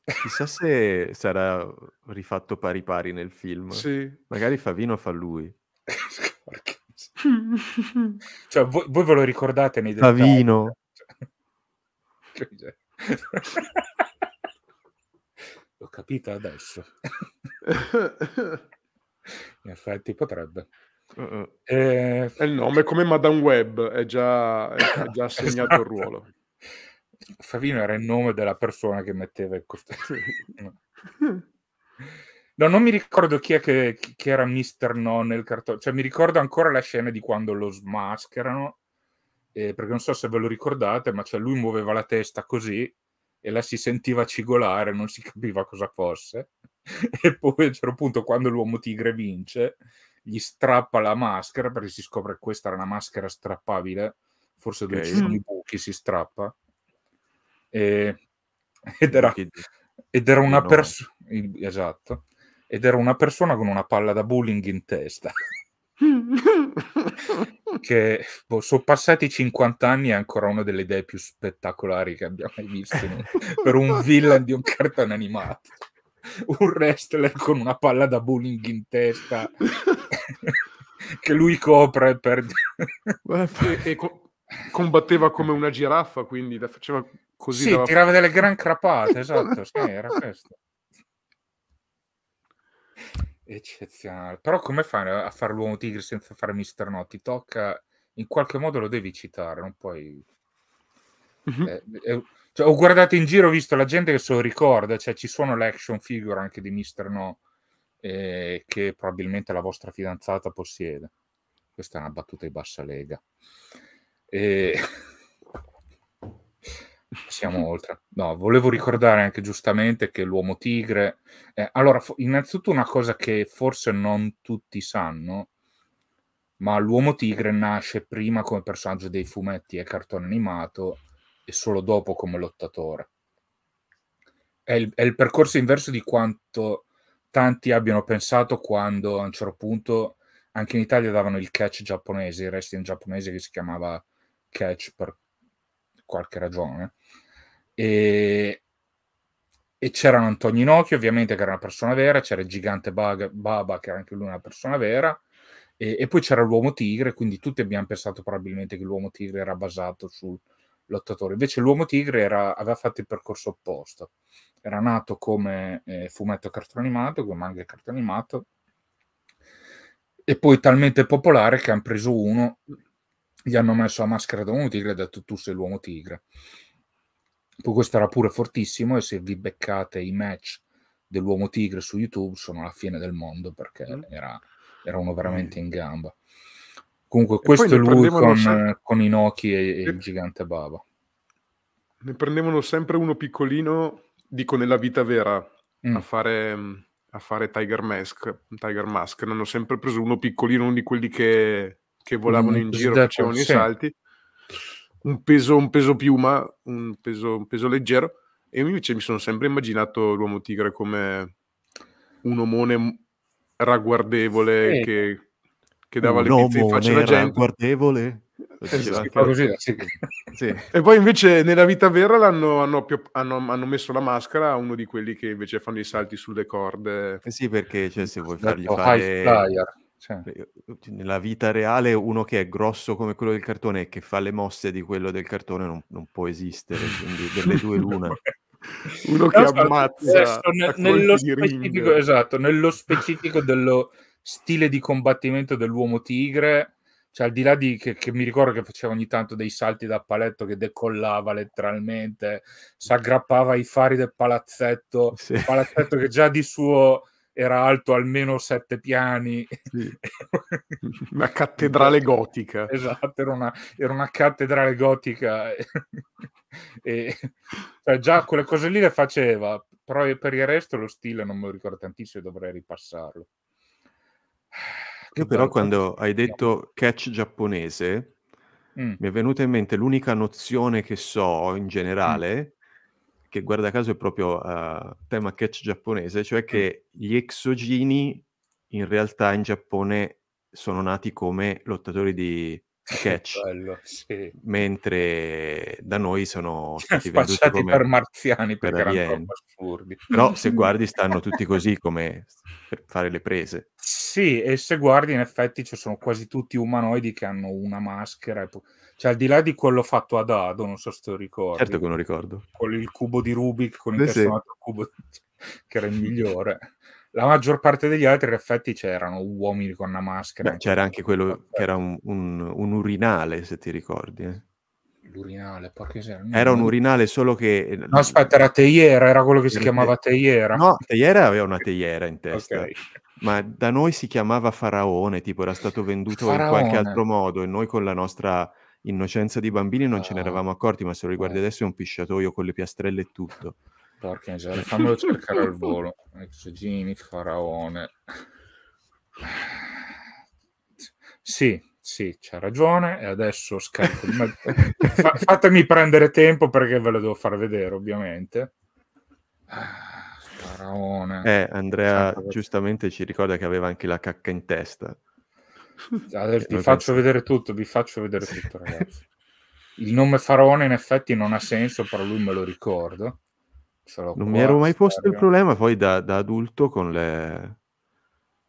Chissà se sarà rifatto pari pari nel film. Sì. Magari Favino fa lui. cioè, voi, voi, ve lo ricordate nei dettagli? Savino.
Cioè, cioè. L'ho capito adesso. In effetti potrebbe. Uh-uh. Eh, eh è il nome come Madame Web è già, è già assegnato esatto. il ruolo. Favino era il nome della persona che metteva il costume. No, non mi ricordo chi è che, chi era Mister No nel cartone, cioè mi ricordo ancora la scena di quando lo smascherano, eh, perché non so se ve lo ricordate, ma cioè lui muoveva la testa così e la si sentiva cigolare, non si capiva cosa fosse. e poi a un certo punto, quando l'uomo tigre vince, gli strappa la maschera, perché si scopre che questa era una maschera strappabile, forse okay. dove ci sono i buchi si strappa. E... Ed era... Ed era una persona esatto ed era una persona con una palla da bowling in testa. che boh, sono passati 50 anni e ancora una delle idee più spettacolari che abbiamo mai visto no? per un villain di un cartone animato un wrestler con una palla da bowling in testa che lui copre e perde
e, e co- combatteva come una
giraffa quindi faceva così sì, dalla... tirava delle gran crapate esatto, sì, era questo Eccezionale. Però come fai a fare l'uomo tigre senza fare Mister No? Ti tocca, in qualche modo lo devi citare, non puoi... Mm-hmm. Eh, eh, cioè, ho guardato in giro, ho visto la gente che se lo ricorda, cioè ci sono le action figure anche di Mister No eh, che probabilmente la vostra fidanzata possiede. Questa è una battuta di bassa lega. E... siamo oltre. No, volevo ricordare anche giustamente che l'uomo tigre... Eh, allora, innanzitutto una cosa che forse non tutti sanno, ma l'uomo tigre nasce prima come personaggio dei fumetti e cartone animato e solo dopo come lottatore. È il, è il percorso inverso di quanto tanti abbiano pensato quando a un certo punto anche in Italia davano il catch giapponese, il wrestling giapponese che si chiamava catch per qualche ragione. E, e c'erano Antonio Inocchio, ovviamente, che era una persona vera, c'era il gigante Bag, Baba, che era anche lui una persona vera, e, e, poi c'era l'uomo tigre, quindi tutti abbiamo pensato probabilmente che l'uomo tigre era basato sul lottatore. Invece l'uomo tigre era, aveva fatto il percorso opposto. Era nato come eh, fumetto cartone animato, come manga cartone animato, e poi talmente popolare che hanno preso uno, gli hanno messo la maschera da uomo tigre e ha detto tu sei l'uomo tigre poi questo era pure fortissimo e se vi beccate i match dell'uomo tigre su YouTube sono la fine del mondo perché mm. era, era, uno veramente mm. in gamba. Comunque questo è lui con, sem- con Inoki e, e, il gigante Baba.
Ne prendevano sempre uno piccolino, dico nella vita vera, mm. a fare a fare Tiger Mask, Tiger Mask. Ne hanno sempre preso uno piccolino, uno di quelli che, che volavano mm, in giro, facevano i salti un peso, un peso piuma, un peso, un peso leggero. E invece mi sono sempre immaginato l'uomo tigre come un omone ragguardevole eh. che, che, dava un le pizze in faccia alla gente.
ragguardevole? Esatto. Così, sì. sì. E poi
invece nella vita vera l'hanno, hanno, hanno, hanno, messo la maschera a uno di quelli che invece fanno i salti sulle corde.
Eh sì, perché cioè, se vuoi fargli fare... High flyer
cioè. Cioè, cioè. Nella
vita reale uno che è grosso come quello del cartone e che fa le mosse di quello del cartone non, non può esistere, quindi delle due lune. uno che no,
ammazza ne, nello, specifico, esatto, nello specifico dello stile di combattimento dell'uomo tigre, cioè al di là di che, che, mi ricordo che faceva ogni tanto dei salti da paletto che decollava letteralmente, si aggrappava ai fari del palazzetto, sì. palazzetto che già di suo era alto almeno sette piani. Sì. una cattedrale gotica. Esatto, era una, era una cattedrale gotica. e, cioè già quelle cose lì le faceva, però per il resto lo stile non me lo ricordo tantissimo, e dovrei ripassarlo.
Che Io però quando hai detto catch giapponese, mm. mi è venuta in mente l'unica nozione che so in mm. generale, che guarda caso è proprio uh, tema catch giapponese, cioè che gli exogini in realtà in Giappone sono nati come lottatori di catch. Bello, sì. Mentre da noi sono stati venduti come... per marziani per perché erano assurdi. Però se guardi stanno tutti così come per fare le prese.
Sì, e se guardi in effetti ci sono quasi tutti umanoidi che hanno una maschera. Cioè al di là di quello fatto a dado, non so se te lo ricordi. Certo che non ricordo. Con il cubo di Rubik, con il sì. cubo che era il migliore la maggior parte degli altri in effetti c'erano uomini con una maschera. Beh, c'era
anche quello che era un, un, un urinale, se ti ricordi. Eh.
L'urinale, porca sera. Era un
urinale solo che... Eh, no, aspetta, era teiera, era quello che si chiamava teiera. No, teiera aveva una teiera in testa. Okay. Ma da noi si chiamava faraone, tipo era stato venduto faraone. in qualche altro modo e noi con la nostra innocenza di bambini non ah. ce ne ah. eravamo accorti, ma se lo riguardi eh. adesso è un pisciatoio con le piastrelle e tutto. Porca miseria, fammelo cercare al volo.
Exogeni, ecco, faraone. Sì, sì, c'ha ragione e adesso scarico. Fa- fatemi prendere tempo perché ve lo devo far vedere, ovviamente.
faraone. Eh, Andrea Santa giustamente ci ricorda che aveva anche la cacca in testa.
Adesso vi faccio penso. vedere tutto, vi faccio vedere tutto, ragazzi. Il nome Faraone in effetti non ha senso, però lui me lo ricordo. Solo non mi ero mai posto serio. il problema,
poi da, da adulto con, le,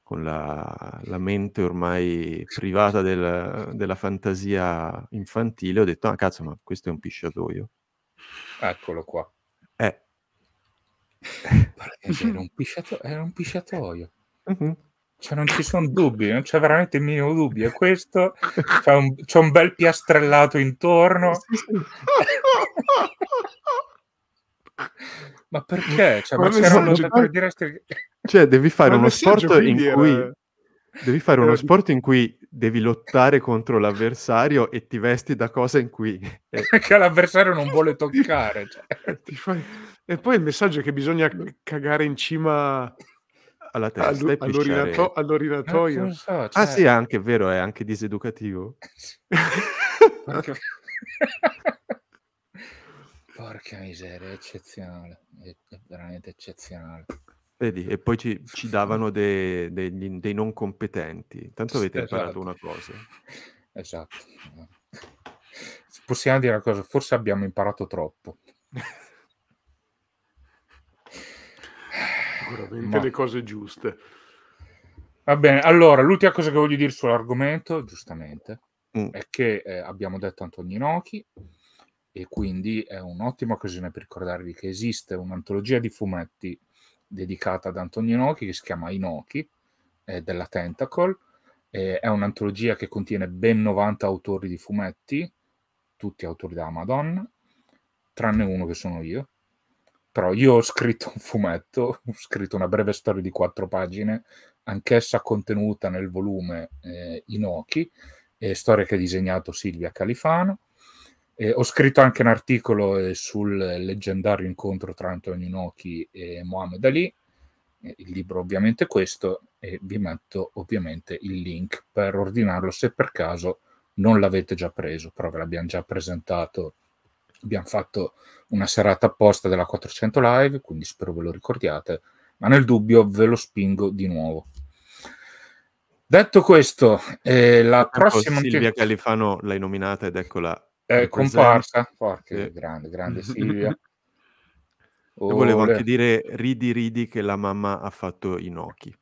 con la, la, mente ormai privata del, della fantasia infantile, ho detto, ah cazzo, ma questo è un pisciatoio.
Eccolo qua.
Eh. era,
un pisciato- era un pisciatoio. Mm-hmm. Cioè, non ci sono dubbi, non c'è veramente il minimo dubbio. È questo, c'è un, c'è un bel piastrellato intorno. ma perché? Cioè, ma, ma c'erano so, per dire sti...
cioè, devi fare uno sport in dire... cui devi fare uno sport in cui devi lottare contro l'avversario e ti vesti da cosa in cui
che l'avversario
non vuole toccare cioè. fai... e poi il messaggio è che bisogna cagare in cima
alla testa Allu- all'orinato-
all'orinatoio eh, so, ah, cioè... ah sì
è anche vero è anche diseducativo
Porca miseria, è eccezionale, è, veramente eccezionale.
Vedi, e poi ci, ci davano dei, dei, dei, non competenti. Tanto avete esatto. imparato una
cosa. Esatto.
Possiamo dire una cosa, forse abbiamo
imparato troppo. Sicuramente Ma... le cose giuste. Va bene, allora, l'ultima cosa che voglio dire sull'argomento, giustamente, mm. è che eh, abbiamo detto Antonio Nochi, e quindi è un'ottima occasione per ricordarvi che esiste un'antologia di fumetti dedicata ad Antonio Inoki che si chiama Inoki eh, della Tentacle. Eh, è un'antologia che contiene ben 90 autori di fumetti, tutti autori della Madonna, tranne uno che sono io. Però io ho scritto un fumetto, ho scritto una breve storia di quattro pagine, anch'essa contenuta nel volume eh, Inoki, storia che ha disegnato Silvia Califano eh, ho scritto anche un articolo eh, sul leggendario incontro tra Antonio Inoki e Mohamed Ali. Eh, il libro ovviamente è questo e vi metto ovviamente il link per ordinarlo se per caso non l'avete già preso, però ve l'abbiamo già presentato. Abbiamo fatto una serata apposta della 400 live, quindi spero ve lo ricordiate, ma nel dubbio ve lo spingo di nuovo. Detto questo, eh, la Marco, ecco prossima... Silvia
Califano l'hai nominata ed eccola è comparsa. Porca, sì. grande, grande Silvia. Oh, Io volevo anche dire, ridi ridi che la mamma ha fatto Inoki.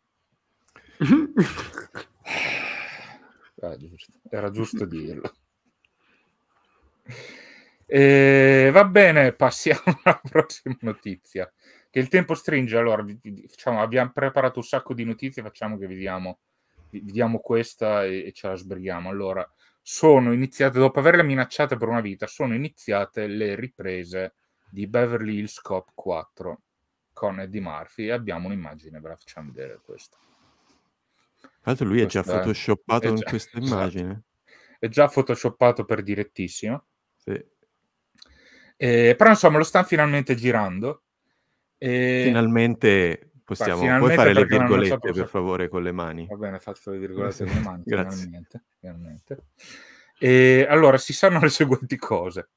ah, giusto. Era giusto dirlo. E,
va bene, passiamo alla prossima notizia. Che il tempo stringe, allora diciamo, abbiamo preparato un sacco di notizie, facciamo che vediamo, vediamo questa e, e ce la sbrighiamo. Allora, sono iniziate, dopo averla minacciata per una vita, sono iniziate le riprese di Beverly Hills Cop 4 con Eddie Murphy. Abbiamo un'immagine, ve la facciamo vedere questa.
Tra l'altro lui questa è già photoshoppato in questa esatto. immagine. Esatto. È già
photoshoppato per direttissimo. Sì. Eh, però insomma lo sta finalmente girando.
E... Finalmente Possiamo, puoi fare le virgolette per favore con le mani? Va bene, faccio le virgolette con le mani, finalmente,
finalmente. E, allora, si sanno le seguenti cose.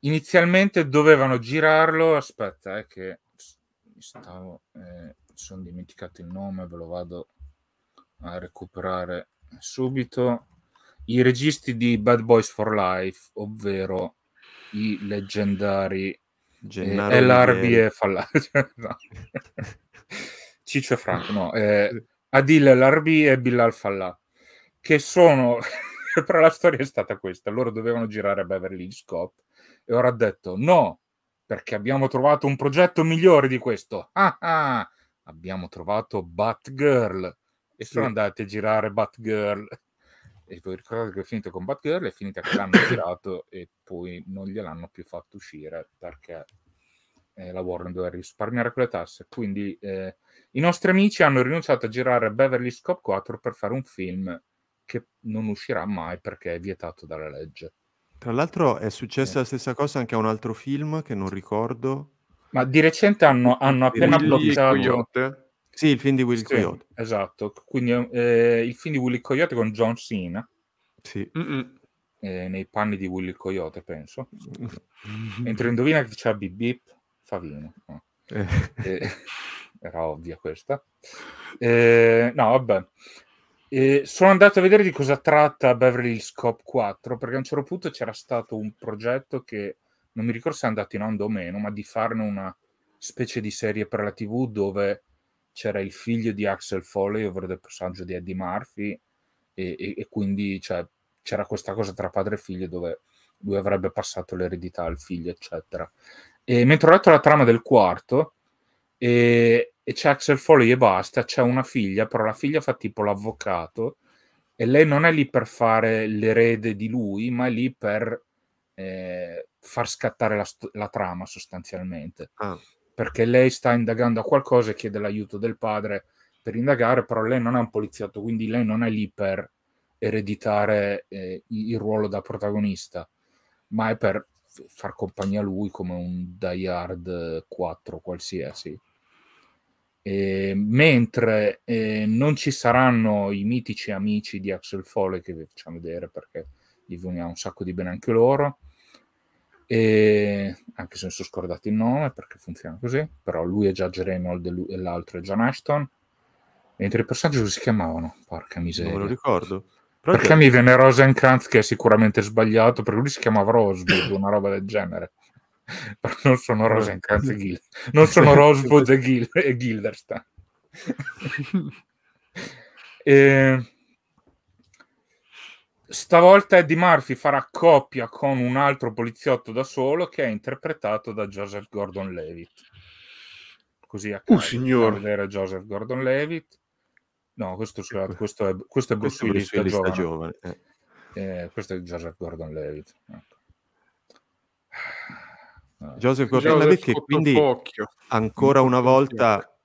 Inizialmente dovevano girarlo, aspetta, eh, che stavo, eh, sono dimenticato il nome, ve lo vado a recuperare subito. I registi di Bad Boys for Life, ovvero i leggendari eh, Gennaro eh, LRB e Fallace. no. Ciccio e Franco, no, eh, Adil Larbi e Bilal Fallah, che sono, però la storia è stata questa, loro dovevano girare a Beverly Hills Cop e ora ha detto no, perché abbiamo trovato un progetto migliore di questo, ah, ah, abbiamo trovato Batgirl e sono sì. andati a girare Batgirl e voi ricordate che è finito con Batgirl è finita che l'hanno girato e poi non gliel'hanno più fatto uscire perché eh, la Warren doveva risparmiare con le tasse, quindi eh, i nostri amici hanno rinunciato a girare Beverly Scop 4 per fare un film che non uscirà mai perché è vietato dalla legge.
Tra l'altro è successa eh. la stessa cosa anche a un altro film che non ricordo. Ma di recente hanno, hanno appena Willy bloccato... Sì, il film di Willy sì, Coyote. Esatto,
quindi eh, il film di Willy Coyote con John Cena. Sì. Eh, nei panni di Willy Coyote, penso. Mentre indovina che c'è Bip Bip. Favino. eh, era ovvia questa. Eh, no, vabbè. Eh, sono andato a vedere di cosa tratta Beverly Hills Cop 4 perché a un certo punto c'era stato un progetto che non mi ricordo se è andato in onda o meno, ma di farne una specie di serie per la TV dove c'era il figlio di Axel Foley, ovvero del personaggio di Eddie Murphy, e, e, e quindi cioè, c'era questa cosa tra padre e figlio dove lui avrebbe passato l'eredità al figlio, eccetera. E mentre ho letto la trama del quarto, e, e c'è Axel Foley e basta, c'è una figlia, però la figlia fa tipo l'avvocato e lei non è lì per fare l'erede di lui, ma è lì per eh, far scattare la, la trama sostanzialmente. Ah. Perché lei sta indagando a qualcosa e chiede l'aiuto del padre per indagare, però lei non è un poliziotto, quindi lei non è lì per ereditare eh, il ruolo da protagonista, ma è per far compagnia a lui come un Die Hard 4 qualsiasi. E, mentre eh, non ci saranno i mitici amici di Axel Foley che vi facciamo vedere perché gli veniva un sacco di bene anche loro, e, anche se mi sono scordato il nome perché funziona così, però lui è già Jeremy e l'altro è John Ashton mentre i personaggi si chiamavano? Porca miseria. Non me lo ricordo. Però perché mi viene Rosencrantz che è sicuramente sbagliato, perché lui si chiamava Rosewood, una roba del genere. non sono Rosencrantz e Gil, non sono Rosewood e, Gil- e Gilderstein. e... Eh, stavolta Eddie Murphy farà coppia con un altro poliziotto da solo che è interpretato da Joseph Gordon Levitt. Così a caso, uh, signor. Joseph Gordon Levitt. No, questo, scusate, questo, è, questo
è Bruce Willis da giovane. giovane eh.
Eh, questo è Joseph Gordon-Levitt. Ecco.
Ah, Joseph Gordon-Levitt che quindi occhio. ancora una volta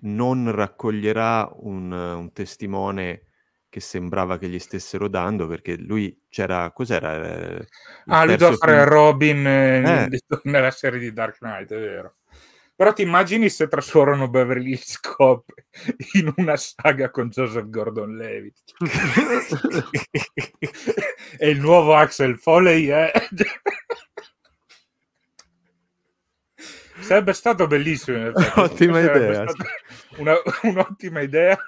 non raccoglierà un, un, testimone che sembrava che gli stessero dando perché lui c'era cos'era? Eh, ah, lui doveva fare Robin eh. eh.
nella serie di Dark Knight, è vero. Però ti immagini se trasformano Beverly Hills Cop in una saga con Joseph Gordon-Levitt. e il nuovo Axel Foley è... Eh? Sarebbe stato bellissimo. In idea. Una, un'ottima idea.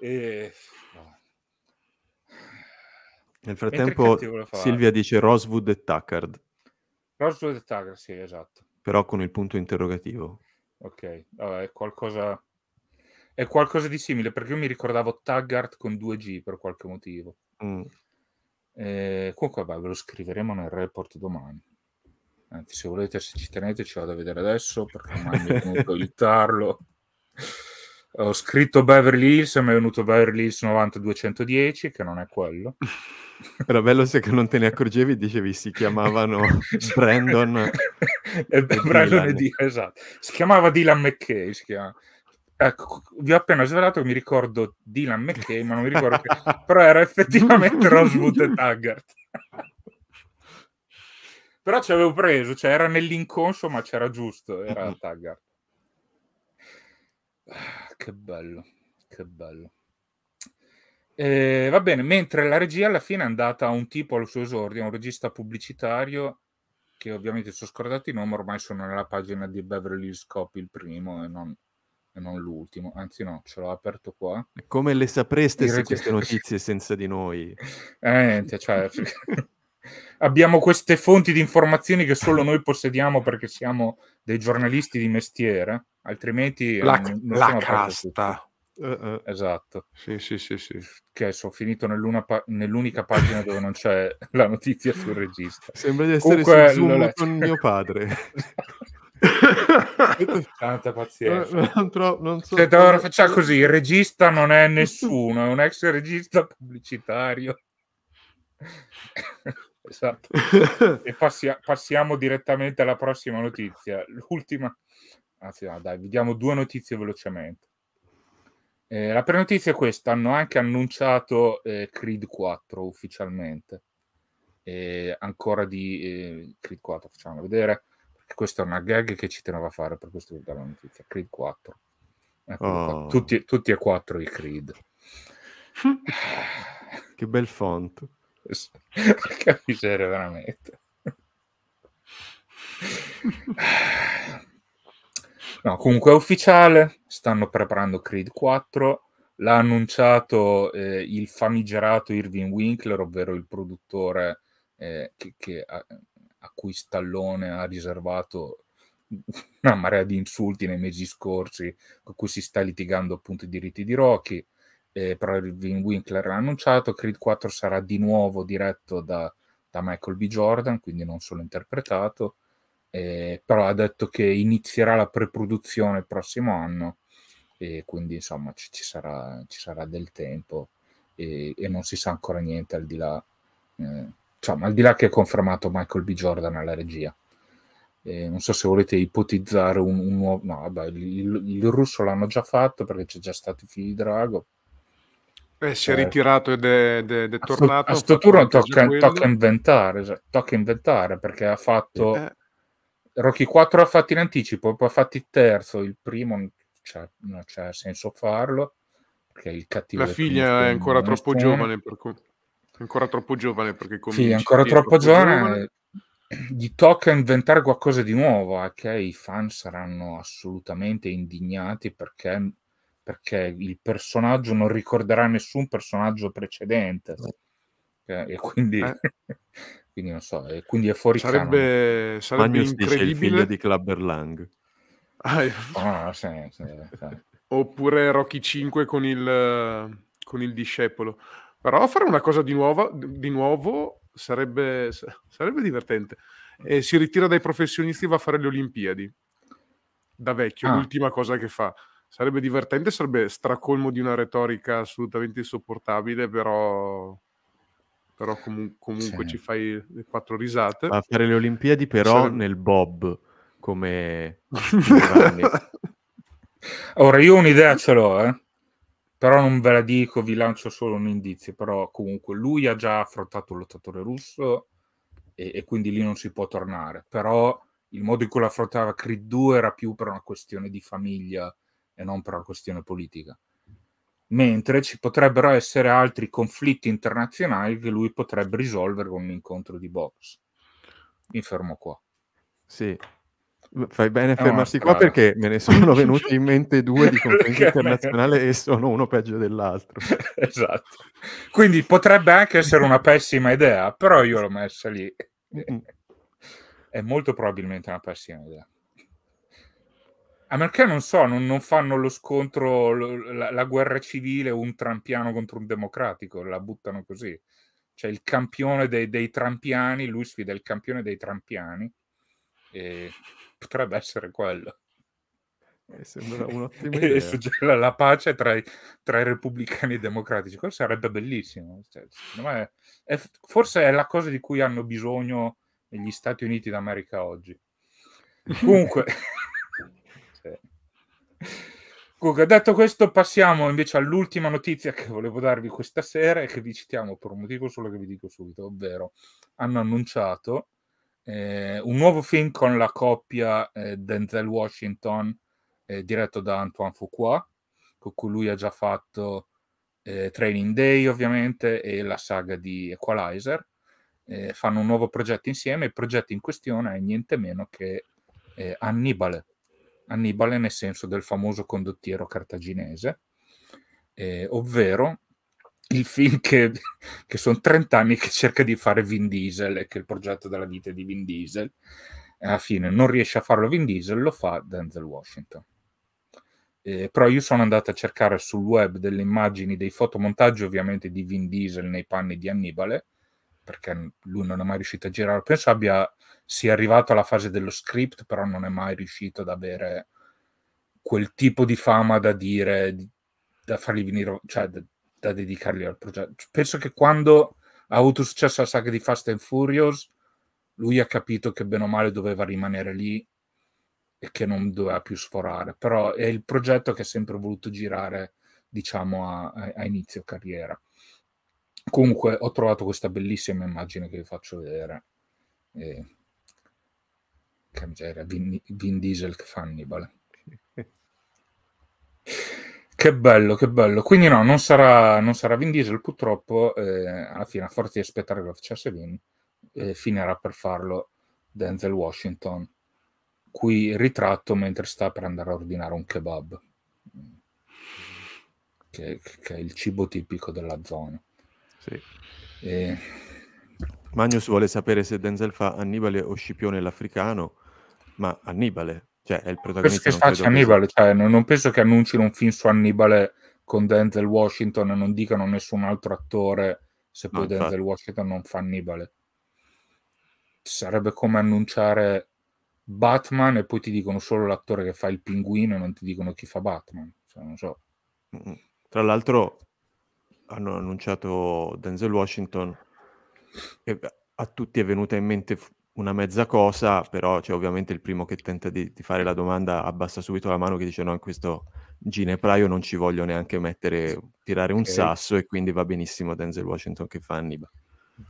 E...
Nel frattempo Silvia dice Rosewood e Tuckard.
Rosewood e Tuckard, sì, esatto
però con il punto interrogativo.
Ok, allora, è, qualcosa... è qualcosa... di simile, perché io mi ricordavo Taggart con 2G per qualche motivo. Mm. Eh, comunque, vabbè, ve lo scriveremo nel report domani. Anzi, se volete, se ci tenete, ci vado a vedere adesso, perché domani comunque aiutarlo ho scritto Beverly Hills e mi è venuto Beverly Hills 90210, che non è quello. Era bello se non te ne accorgevi, dicevi si chiamavano
Brandon
e, Brandon e Dylan, esatto. Si chiamava Dylan McKay, si chiama. Ecco, vi ho appena svelato che mi ricordo Dylan McKay, ma non mi ricordo che... però era effettivamente Rosewood e Taggart. però ci avevo preso, cioè era nell'inconscio, ma c'era giusto, era Taggart. Che bello, che bello. Eh, va bene, mentre la regia alla fine è andata a un tipo al suo esordio, un regista pubblicitario che ovviamente sono scordato il nome, ormai sono nella pagina di Beverly Hills Cop il primo e non, e non, l'ultimo, anzi no, ce l'ho aperto qua.
Come le sapreste se queste notizie senza di
noi? Eh, niente, cioè, abbiamo
queste fonti di
informazioni che solo noi possediamo perché siamo dei giornalisti di mestiere altrimenti eh, la, non, non la casta. Uh, uh. Esatto. Sì, sì, sì, sì. Che sono finito pa- nell'unica pagina dove non c'è la notizia sul regista. Sembra di essere Comunque, su Zoom con mio padre. Tanta pazienza. No, non, tro- non so Senta, ora facciamo così, il regista non è nessuno, è un ex regista pubblicitario. esatto. e passia- passiamo direttamente alla prossima notizia. L'ultima anzi no, dai, vi diamo due notizie velocemente. Eh, la prima notizia è questa, hanno anche annunciato eh, Creed 4 ufficialmente. Eh, ancora di eh, Creed 4, facciamo vedere, perché questa è una gag che ci teneva a fare, per questo vi do la notizia, Creed 4. Ecco eh, oh. tutti, tutti, e quattro i Creed. che bel font. che miseria veramente. No, comunque è ufficiale, stanno preparando Creed 4, l'ha annunciato eh, il famigerato Irving Winkler, ovvero il produttore eh, che, che a, a, cui Stallone ha riservato una marea di insulti nei mesi scorsi, con cui si sta litigando appunto i diritti di Rocky. Eh, però Irving Winkler l'ha annunciato, Creed 4 sarà di nuovo diretto da, da Michael B. Jordan, quindi non solo interpretato, eh, però ha detto che inizierà la preproduzione il prossimo anno e quindi insomma ci, ci, sarà, ci sarà, del tempo e, e, non si sa ancora niente al di là, eh, insomma, al di là che ha confermato Michael B. Jordan alla regia. Eh, non so se volete ipotizzare un, un nuovo... No, vabbè, il, il, russo l'hanno già fatto perché c'è già stato i figli di Drago.
Eh, si è eh, ritirato ed è, ed è, ed è tornato. A sto, a sto turno tocca, tocca,
inventare, tocca inventare perché ha fatto... Eh, Rocky 4 ha fatto in anticipo, poi ha fatto il terzo, il primo non c'ha, non c'ha senso farlo, perché il cattivo... La figlia è ancora troppo stone. giovane,
per cui... Ancora troppo giovane perché comincia... Sì, ancora troppo, troppo, giovane. giovane.
Gli tocca inventare qualcosa di nuovo, ok? i fan saranno assolutamente indignati perché, perché, il personaggio non ricorderà nessun personaggio precedente. Eh, e quindi... Eh. Quindi non so, e eh, quindi è fuori sarebbe, canone. Sarebbe Magnus incredibile. il figlio di
Clubber Lang.
oh, no, no, sì, sì, sì.
Oppure Rocky 5 con il, con il discepolo. Però fare una cosa di, nuova, di nuovo sarebbe, sarebbe divertente. E si ritira dai professionisti e va a fare le Olimpiadi. Da vecchio, ah. l'ultima cosa che fa. Sarebbe divertente, sarebbe stracolmo di una retorica assolutamente insopportabile, però però comu- comunque sì. ci fai le quattro risate. A fare
le Olimpiadi però sì. nel Bob, come...
Ora io un'idea ce l'ho, eh? però non ve la dico, vi lancio solo un indizio, però comunque lui ha già affrontato il lottatore russo e, e quindi lì non si può tornare, però il modo in cui l'affrontava Creed 2 era più per una questione di famiglia e non per una questione politica mentre ci potrebbero essere altri conflitti internazionali che lui potrebbe risolvere con un incontro di box. Mi fermo qua.
Sì, Fai bene a fermarsi qua perché me ne sono venuti in mente due di conferenza internazionale e sono uno peggio dell'altro. esatto.
Quindi potrebbe anche essere una pessima idea, però io l'ho messa lì. È molto probabilmente una pessima idea. A meno che non so, non, non fanno lo scontro, lo, la, la, guerra civile, un trampiano contro un democratico, la buttano così. Cioè il campione dei, dei trampiani, lui sfida il campione dei trampiani. E potrebbe essere quello. Eh, sembra un'ottima idea. e suggella la pace tra i, tra i, repubblicani e i democratici. Questo sarebbe bellissimo. Cioè, è, è, forse è la cosa di cui hanno bisogno gli Stati Uniti d'America oggi. Comunque... Comunque, detto questo, passiamo invece all'ultima notizia che volevo darvi questa sera e che vi citiamo per un motivo solo che vi dico subito, ovvero hanno annunciato eh, un nuovo film con la coppia eh, Denzel Washington eh, diretto da Antoine Foucault, con cui lui ha già fatto eh, Training Day ovviamente e la saga di Equalizer. Eh, fanno un nuovo progetto insieme, il progetto in questione è niente meno che eh, Annibale Annibale nel senso del famoso condottiero cartaginese, eh, ovvero il film che, che sono 30 anni che cerca di fare Vin Diesel e che è il progetto della vita di Vin Diesel. Alla fine non riesce a farlo Vin Diesel, lo fa Denzel Washington. Eh, però io sono andato a cercare sul web delle immagini dei fotomontaggi ovviamente di Vin Diesel nei panni di Annibale perché lui non è mai riuscito a girare. Penso abbia, sia arrivato alla fase dello script, però non è mai riuscito ad avere quel tipo di fama da dire, da fargli venire, cioè da, da dedicargli al progetto. Penso che quando ha avuto successo la saga di Fast and Furious, lui ha capito che bene o male doveva rimanere lì e che non doveva più sforare, però è il progetto che ha sempre voluto girare, diciamo, a, a, a inizio carriera. Comunque ho trovato questa bellissima immagine che vi faccio vedere. e... che miseria, Vin, Vin Diesel che fa Hannibal. che bello, che bello. Quindi no, non sarà, non sarà Vin Diesel purtroppo, eh, alla fine a forza di aspettare che lo facesse Vin, eh, finirà per farlo Denzel Washington, qui ritratto mentre sta per andare a ordinare un kebab,
che, che è il cibo tipico della zona. Sì. E... Magnus vuole sapere se Denzel fa Annibale o Scipione l'africano, ma Annibale, cioè è il protagonista. Penso che faccia Annibale,
cioè, non, non penso che annuncino un film su Annibale con Denzel Washington e non dicano nessun altro attore se poi no, Denzel infatti. Washington non fa Annibale. Sarebbe come annunciare Batman e poi ti dicono solo l'attore che fa il pinguino e non ti dicono chi fa Batman. Cioè, non so.
Tra l'altro, hanno annunciato Denzel Washington e a tutti è venuta in mente una mezza cosa, però c'è cioè, ovviamente il primo che tenta di, di fare la domanda abbassa subito la mano che dice no, in questo ginepraio non ci voglio neanche mettere, tirare un okay. sasso e quindi va benissimo Denzel Washington che fa Anniba.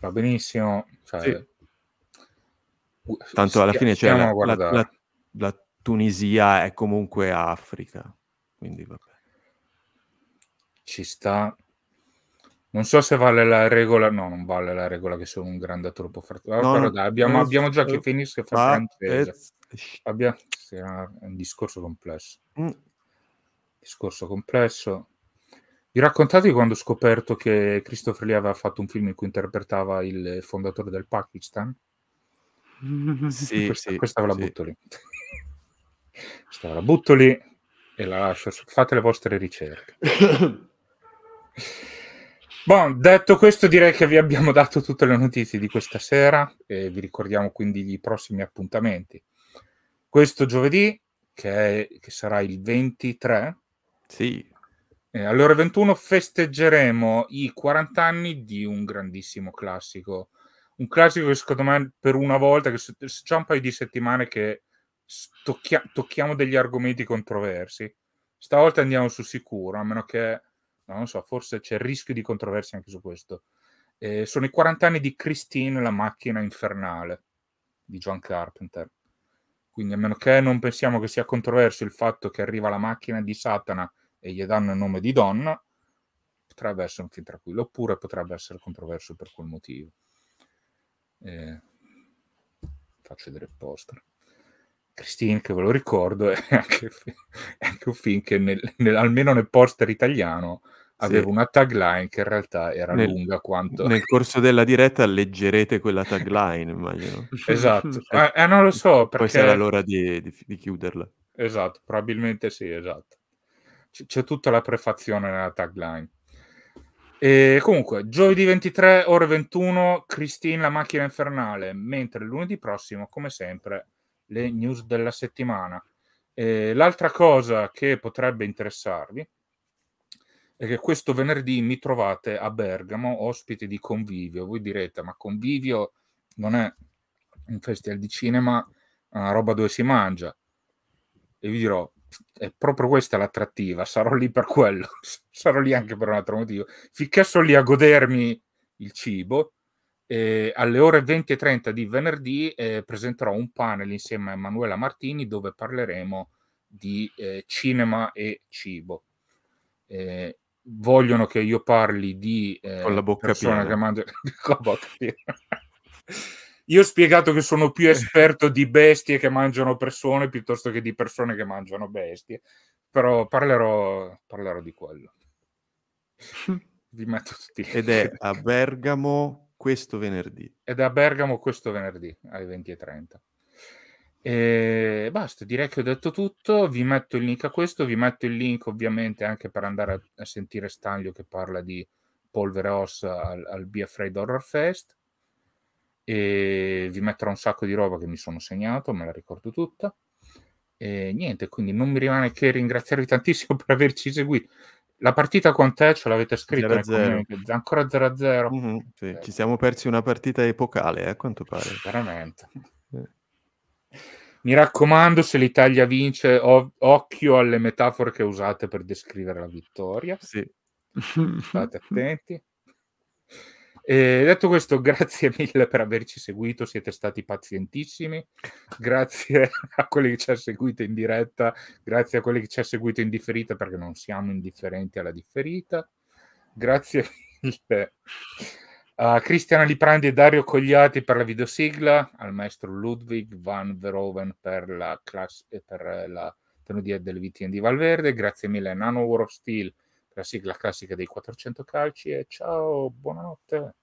Va benissimo. Cioè... Sì. Tanto alla fine c'è cioè, la, la, la,
la, Tunisia è comunque Africa, quindi vabbè. Ci sta. Non so se
vale la regola, no, non vale la regola che sono un grande troppo forte. Ah, no, no, dai, abbiamo, abbiamo, già che finisce eh, che fa francese. Abbiamo, sì, ah, è un discorso complesso. Mm. Discorso complesso. Vi raccontate quando ho scoperto che Christopher Lee aveva fatto un film in cui interpretava il fondatore del Pakistan? Sì, questa, sì, questa ve la sì. butto lì. questa ve la butto lì e la lascio. Fate le vostre ricerche. Bon, detto questo, direi che vi abbiamo dato tutte le notizie di questa sera e vi ricordiamo quindi i prossimi appuntamenti. Questo giovedì, che, è, che sarà il 23, sì. eh, alle ore 21 festeggeremo i 40 anni di un grandissimo classico. Un classico che secondo me per una volta, che c'è un paio di settimane che tocchia, tocchiamo degli argomenti controversi, stavolta andiamo su sicuro, a meno che non lo so, forse c'è il rischio di controversia anche su questo. Eh, sono i 40 anni di Christine, la macchina infernale di John Carpenter. Quindi a meno che non pensiamo che sia controverso il fatto che arriva la macchina di Satana e gli danno il nome di donna, potrebbe essere un film tranquillo, oppure potrebbe essere controverso per quel motivo. Eh, faccio vedere il poster. Christine, che ve lo ricordo, è anche, è anche un film che nel, nel, almeno nel poster italiano aveva sì. una tagline che in realtà era nel, lunga quanto... Nel
corso della diretta leggerete quella tagline, immagino. Esatto, eh, eh, non lo so perché... Poi sarà l'ora di, di, di chiuderla.
Esatto, probabilmente sì, esatto. C- c'è tutta la prefazione nella tagline. E comunque, giovedì 23, ore 21, Christine la macchina infernale, mentre lunedì prossimo, come sempre, le news della settimana. Eh, l'altra cosa che potrebbe interessarvi è che questo venerdì mi trovate a Bergamo, ospite di Convivio. Voi direte, ma Convivio non è un festival di cinema, una roba dove si mangia. E vi dirò, è proprio questa l'attrattiva, sarò lì per quello, sarò lì anche per un altro motivo. Finché sono lì a godermi il cibo, eh, alle ore 20.30 di venerdì eh, presenterò un panel insieme a Emanuela Martini dove parleremo di eh, cinema e cibo. Ehm, vogliono che io parli di con la ehm, bocca piena. che mangia con la bocca piena. Io ho spiegato che sono più esperto di bestie che mangiano persone piuttosto che di persone che mangiano bestie, però
parlerò, parlerò di quello.
Vi metto tutti. Ed è
a Bergamo questo venerdì. Ed
è a Bergamo questo venerdì alle 20.30. E ehm, basta, direi che ho detto tutto. Vi metto il link a questo, vi metto il link ovviamente anche per andare a, a sentire Stanlio che parla di polvere ossa al, al Be Afraid Horror Fest. E vi metterò un sacco di roba che mi sono segnato, me la ricordo tutta. E niente, quindi non mi rimane che ringraziarvi tantissimo per averci seguito la partita con te ce l'avete scritta 0 ancora 0-0. Mm-hmm, sì. eh. Ci siamo persi una partita epocale, eh, a eh, quanto pare. Veramente.
Eh.
Mi raccomando, se l'Italia vince, ov- occhio alle metafore che usate per descrivere la vittoria. Sì. State attenti. Eh, detto questo, grazie mille per averci seguito, siete stati pazientissimi, grazie a quelli che ci ha seguito in diretta, grazie a quelli che ci ha seguito in differita perché non siamo indifferenti alla differita, grazie mille a Cristiana Liprandi e Dario Cogliati per la videosigla, al maestro Ludwig van Veroven per la, class- per la tenuta delle vittime di Valverde, grazie mille a Nano War of Steel la sigla classica dei 400 calci e ciao,
buonanotte.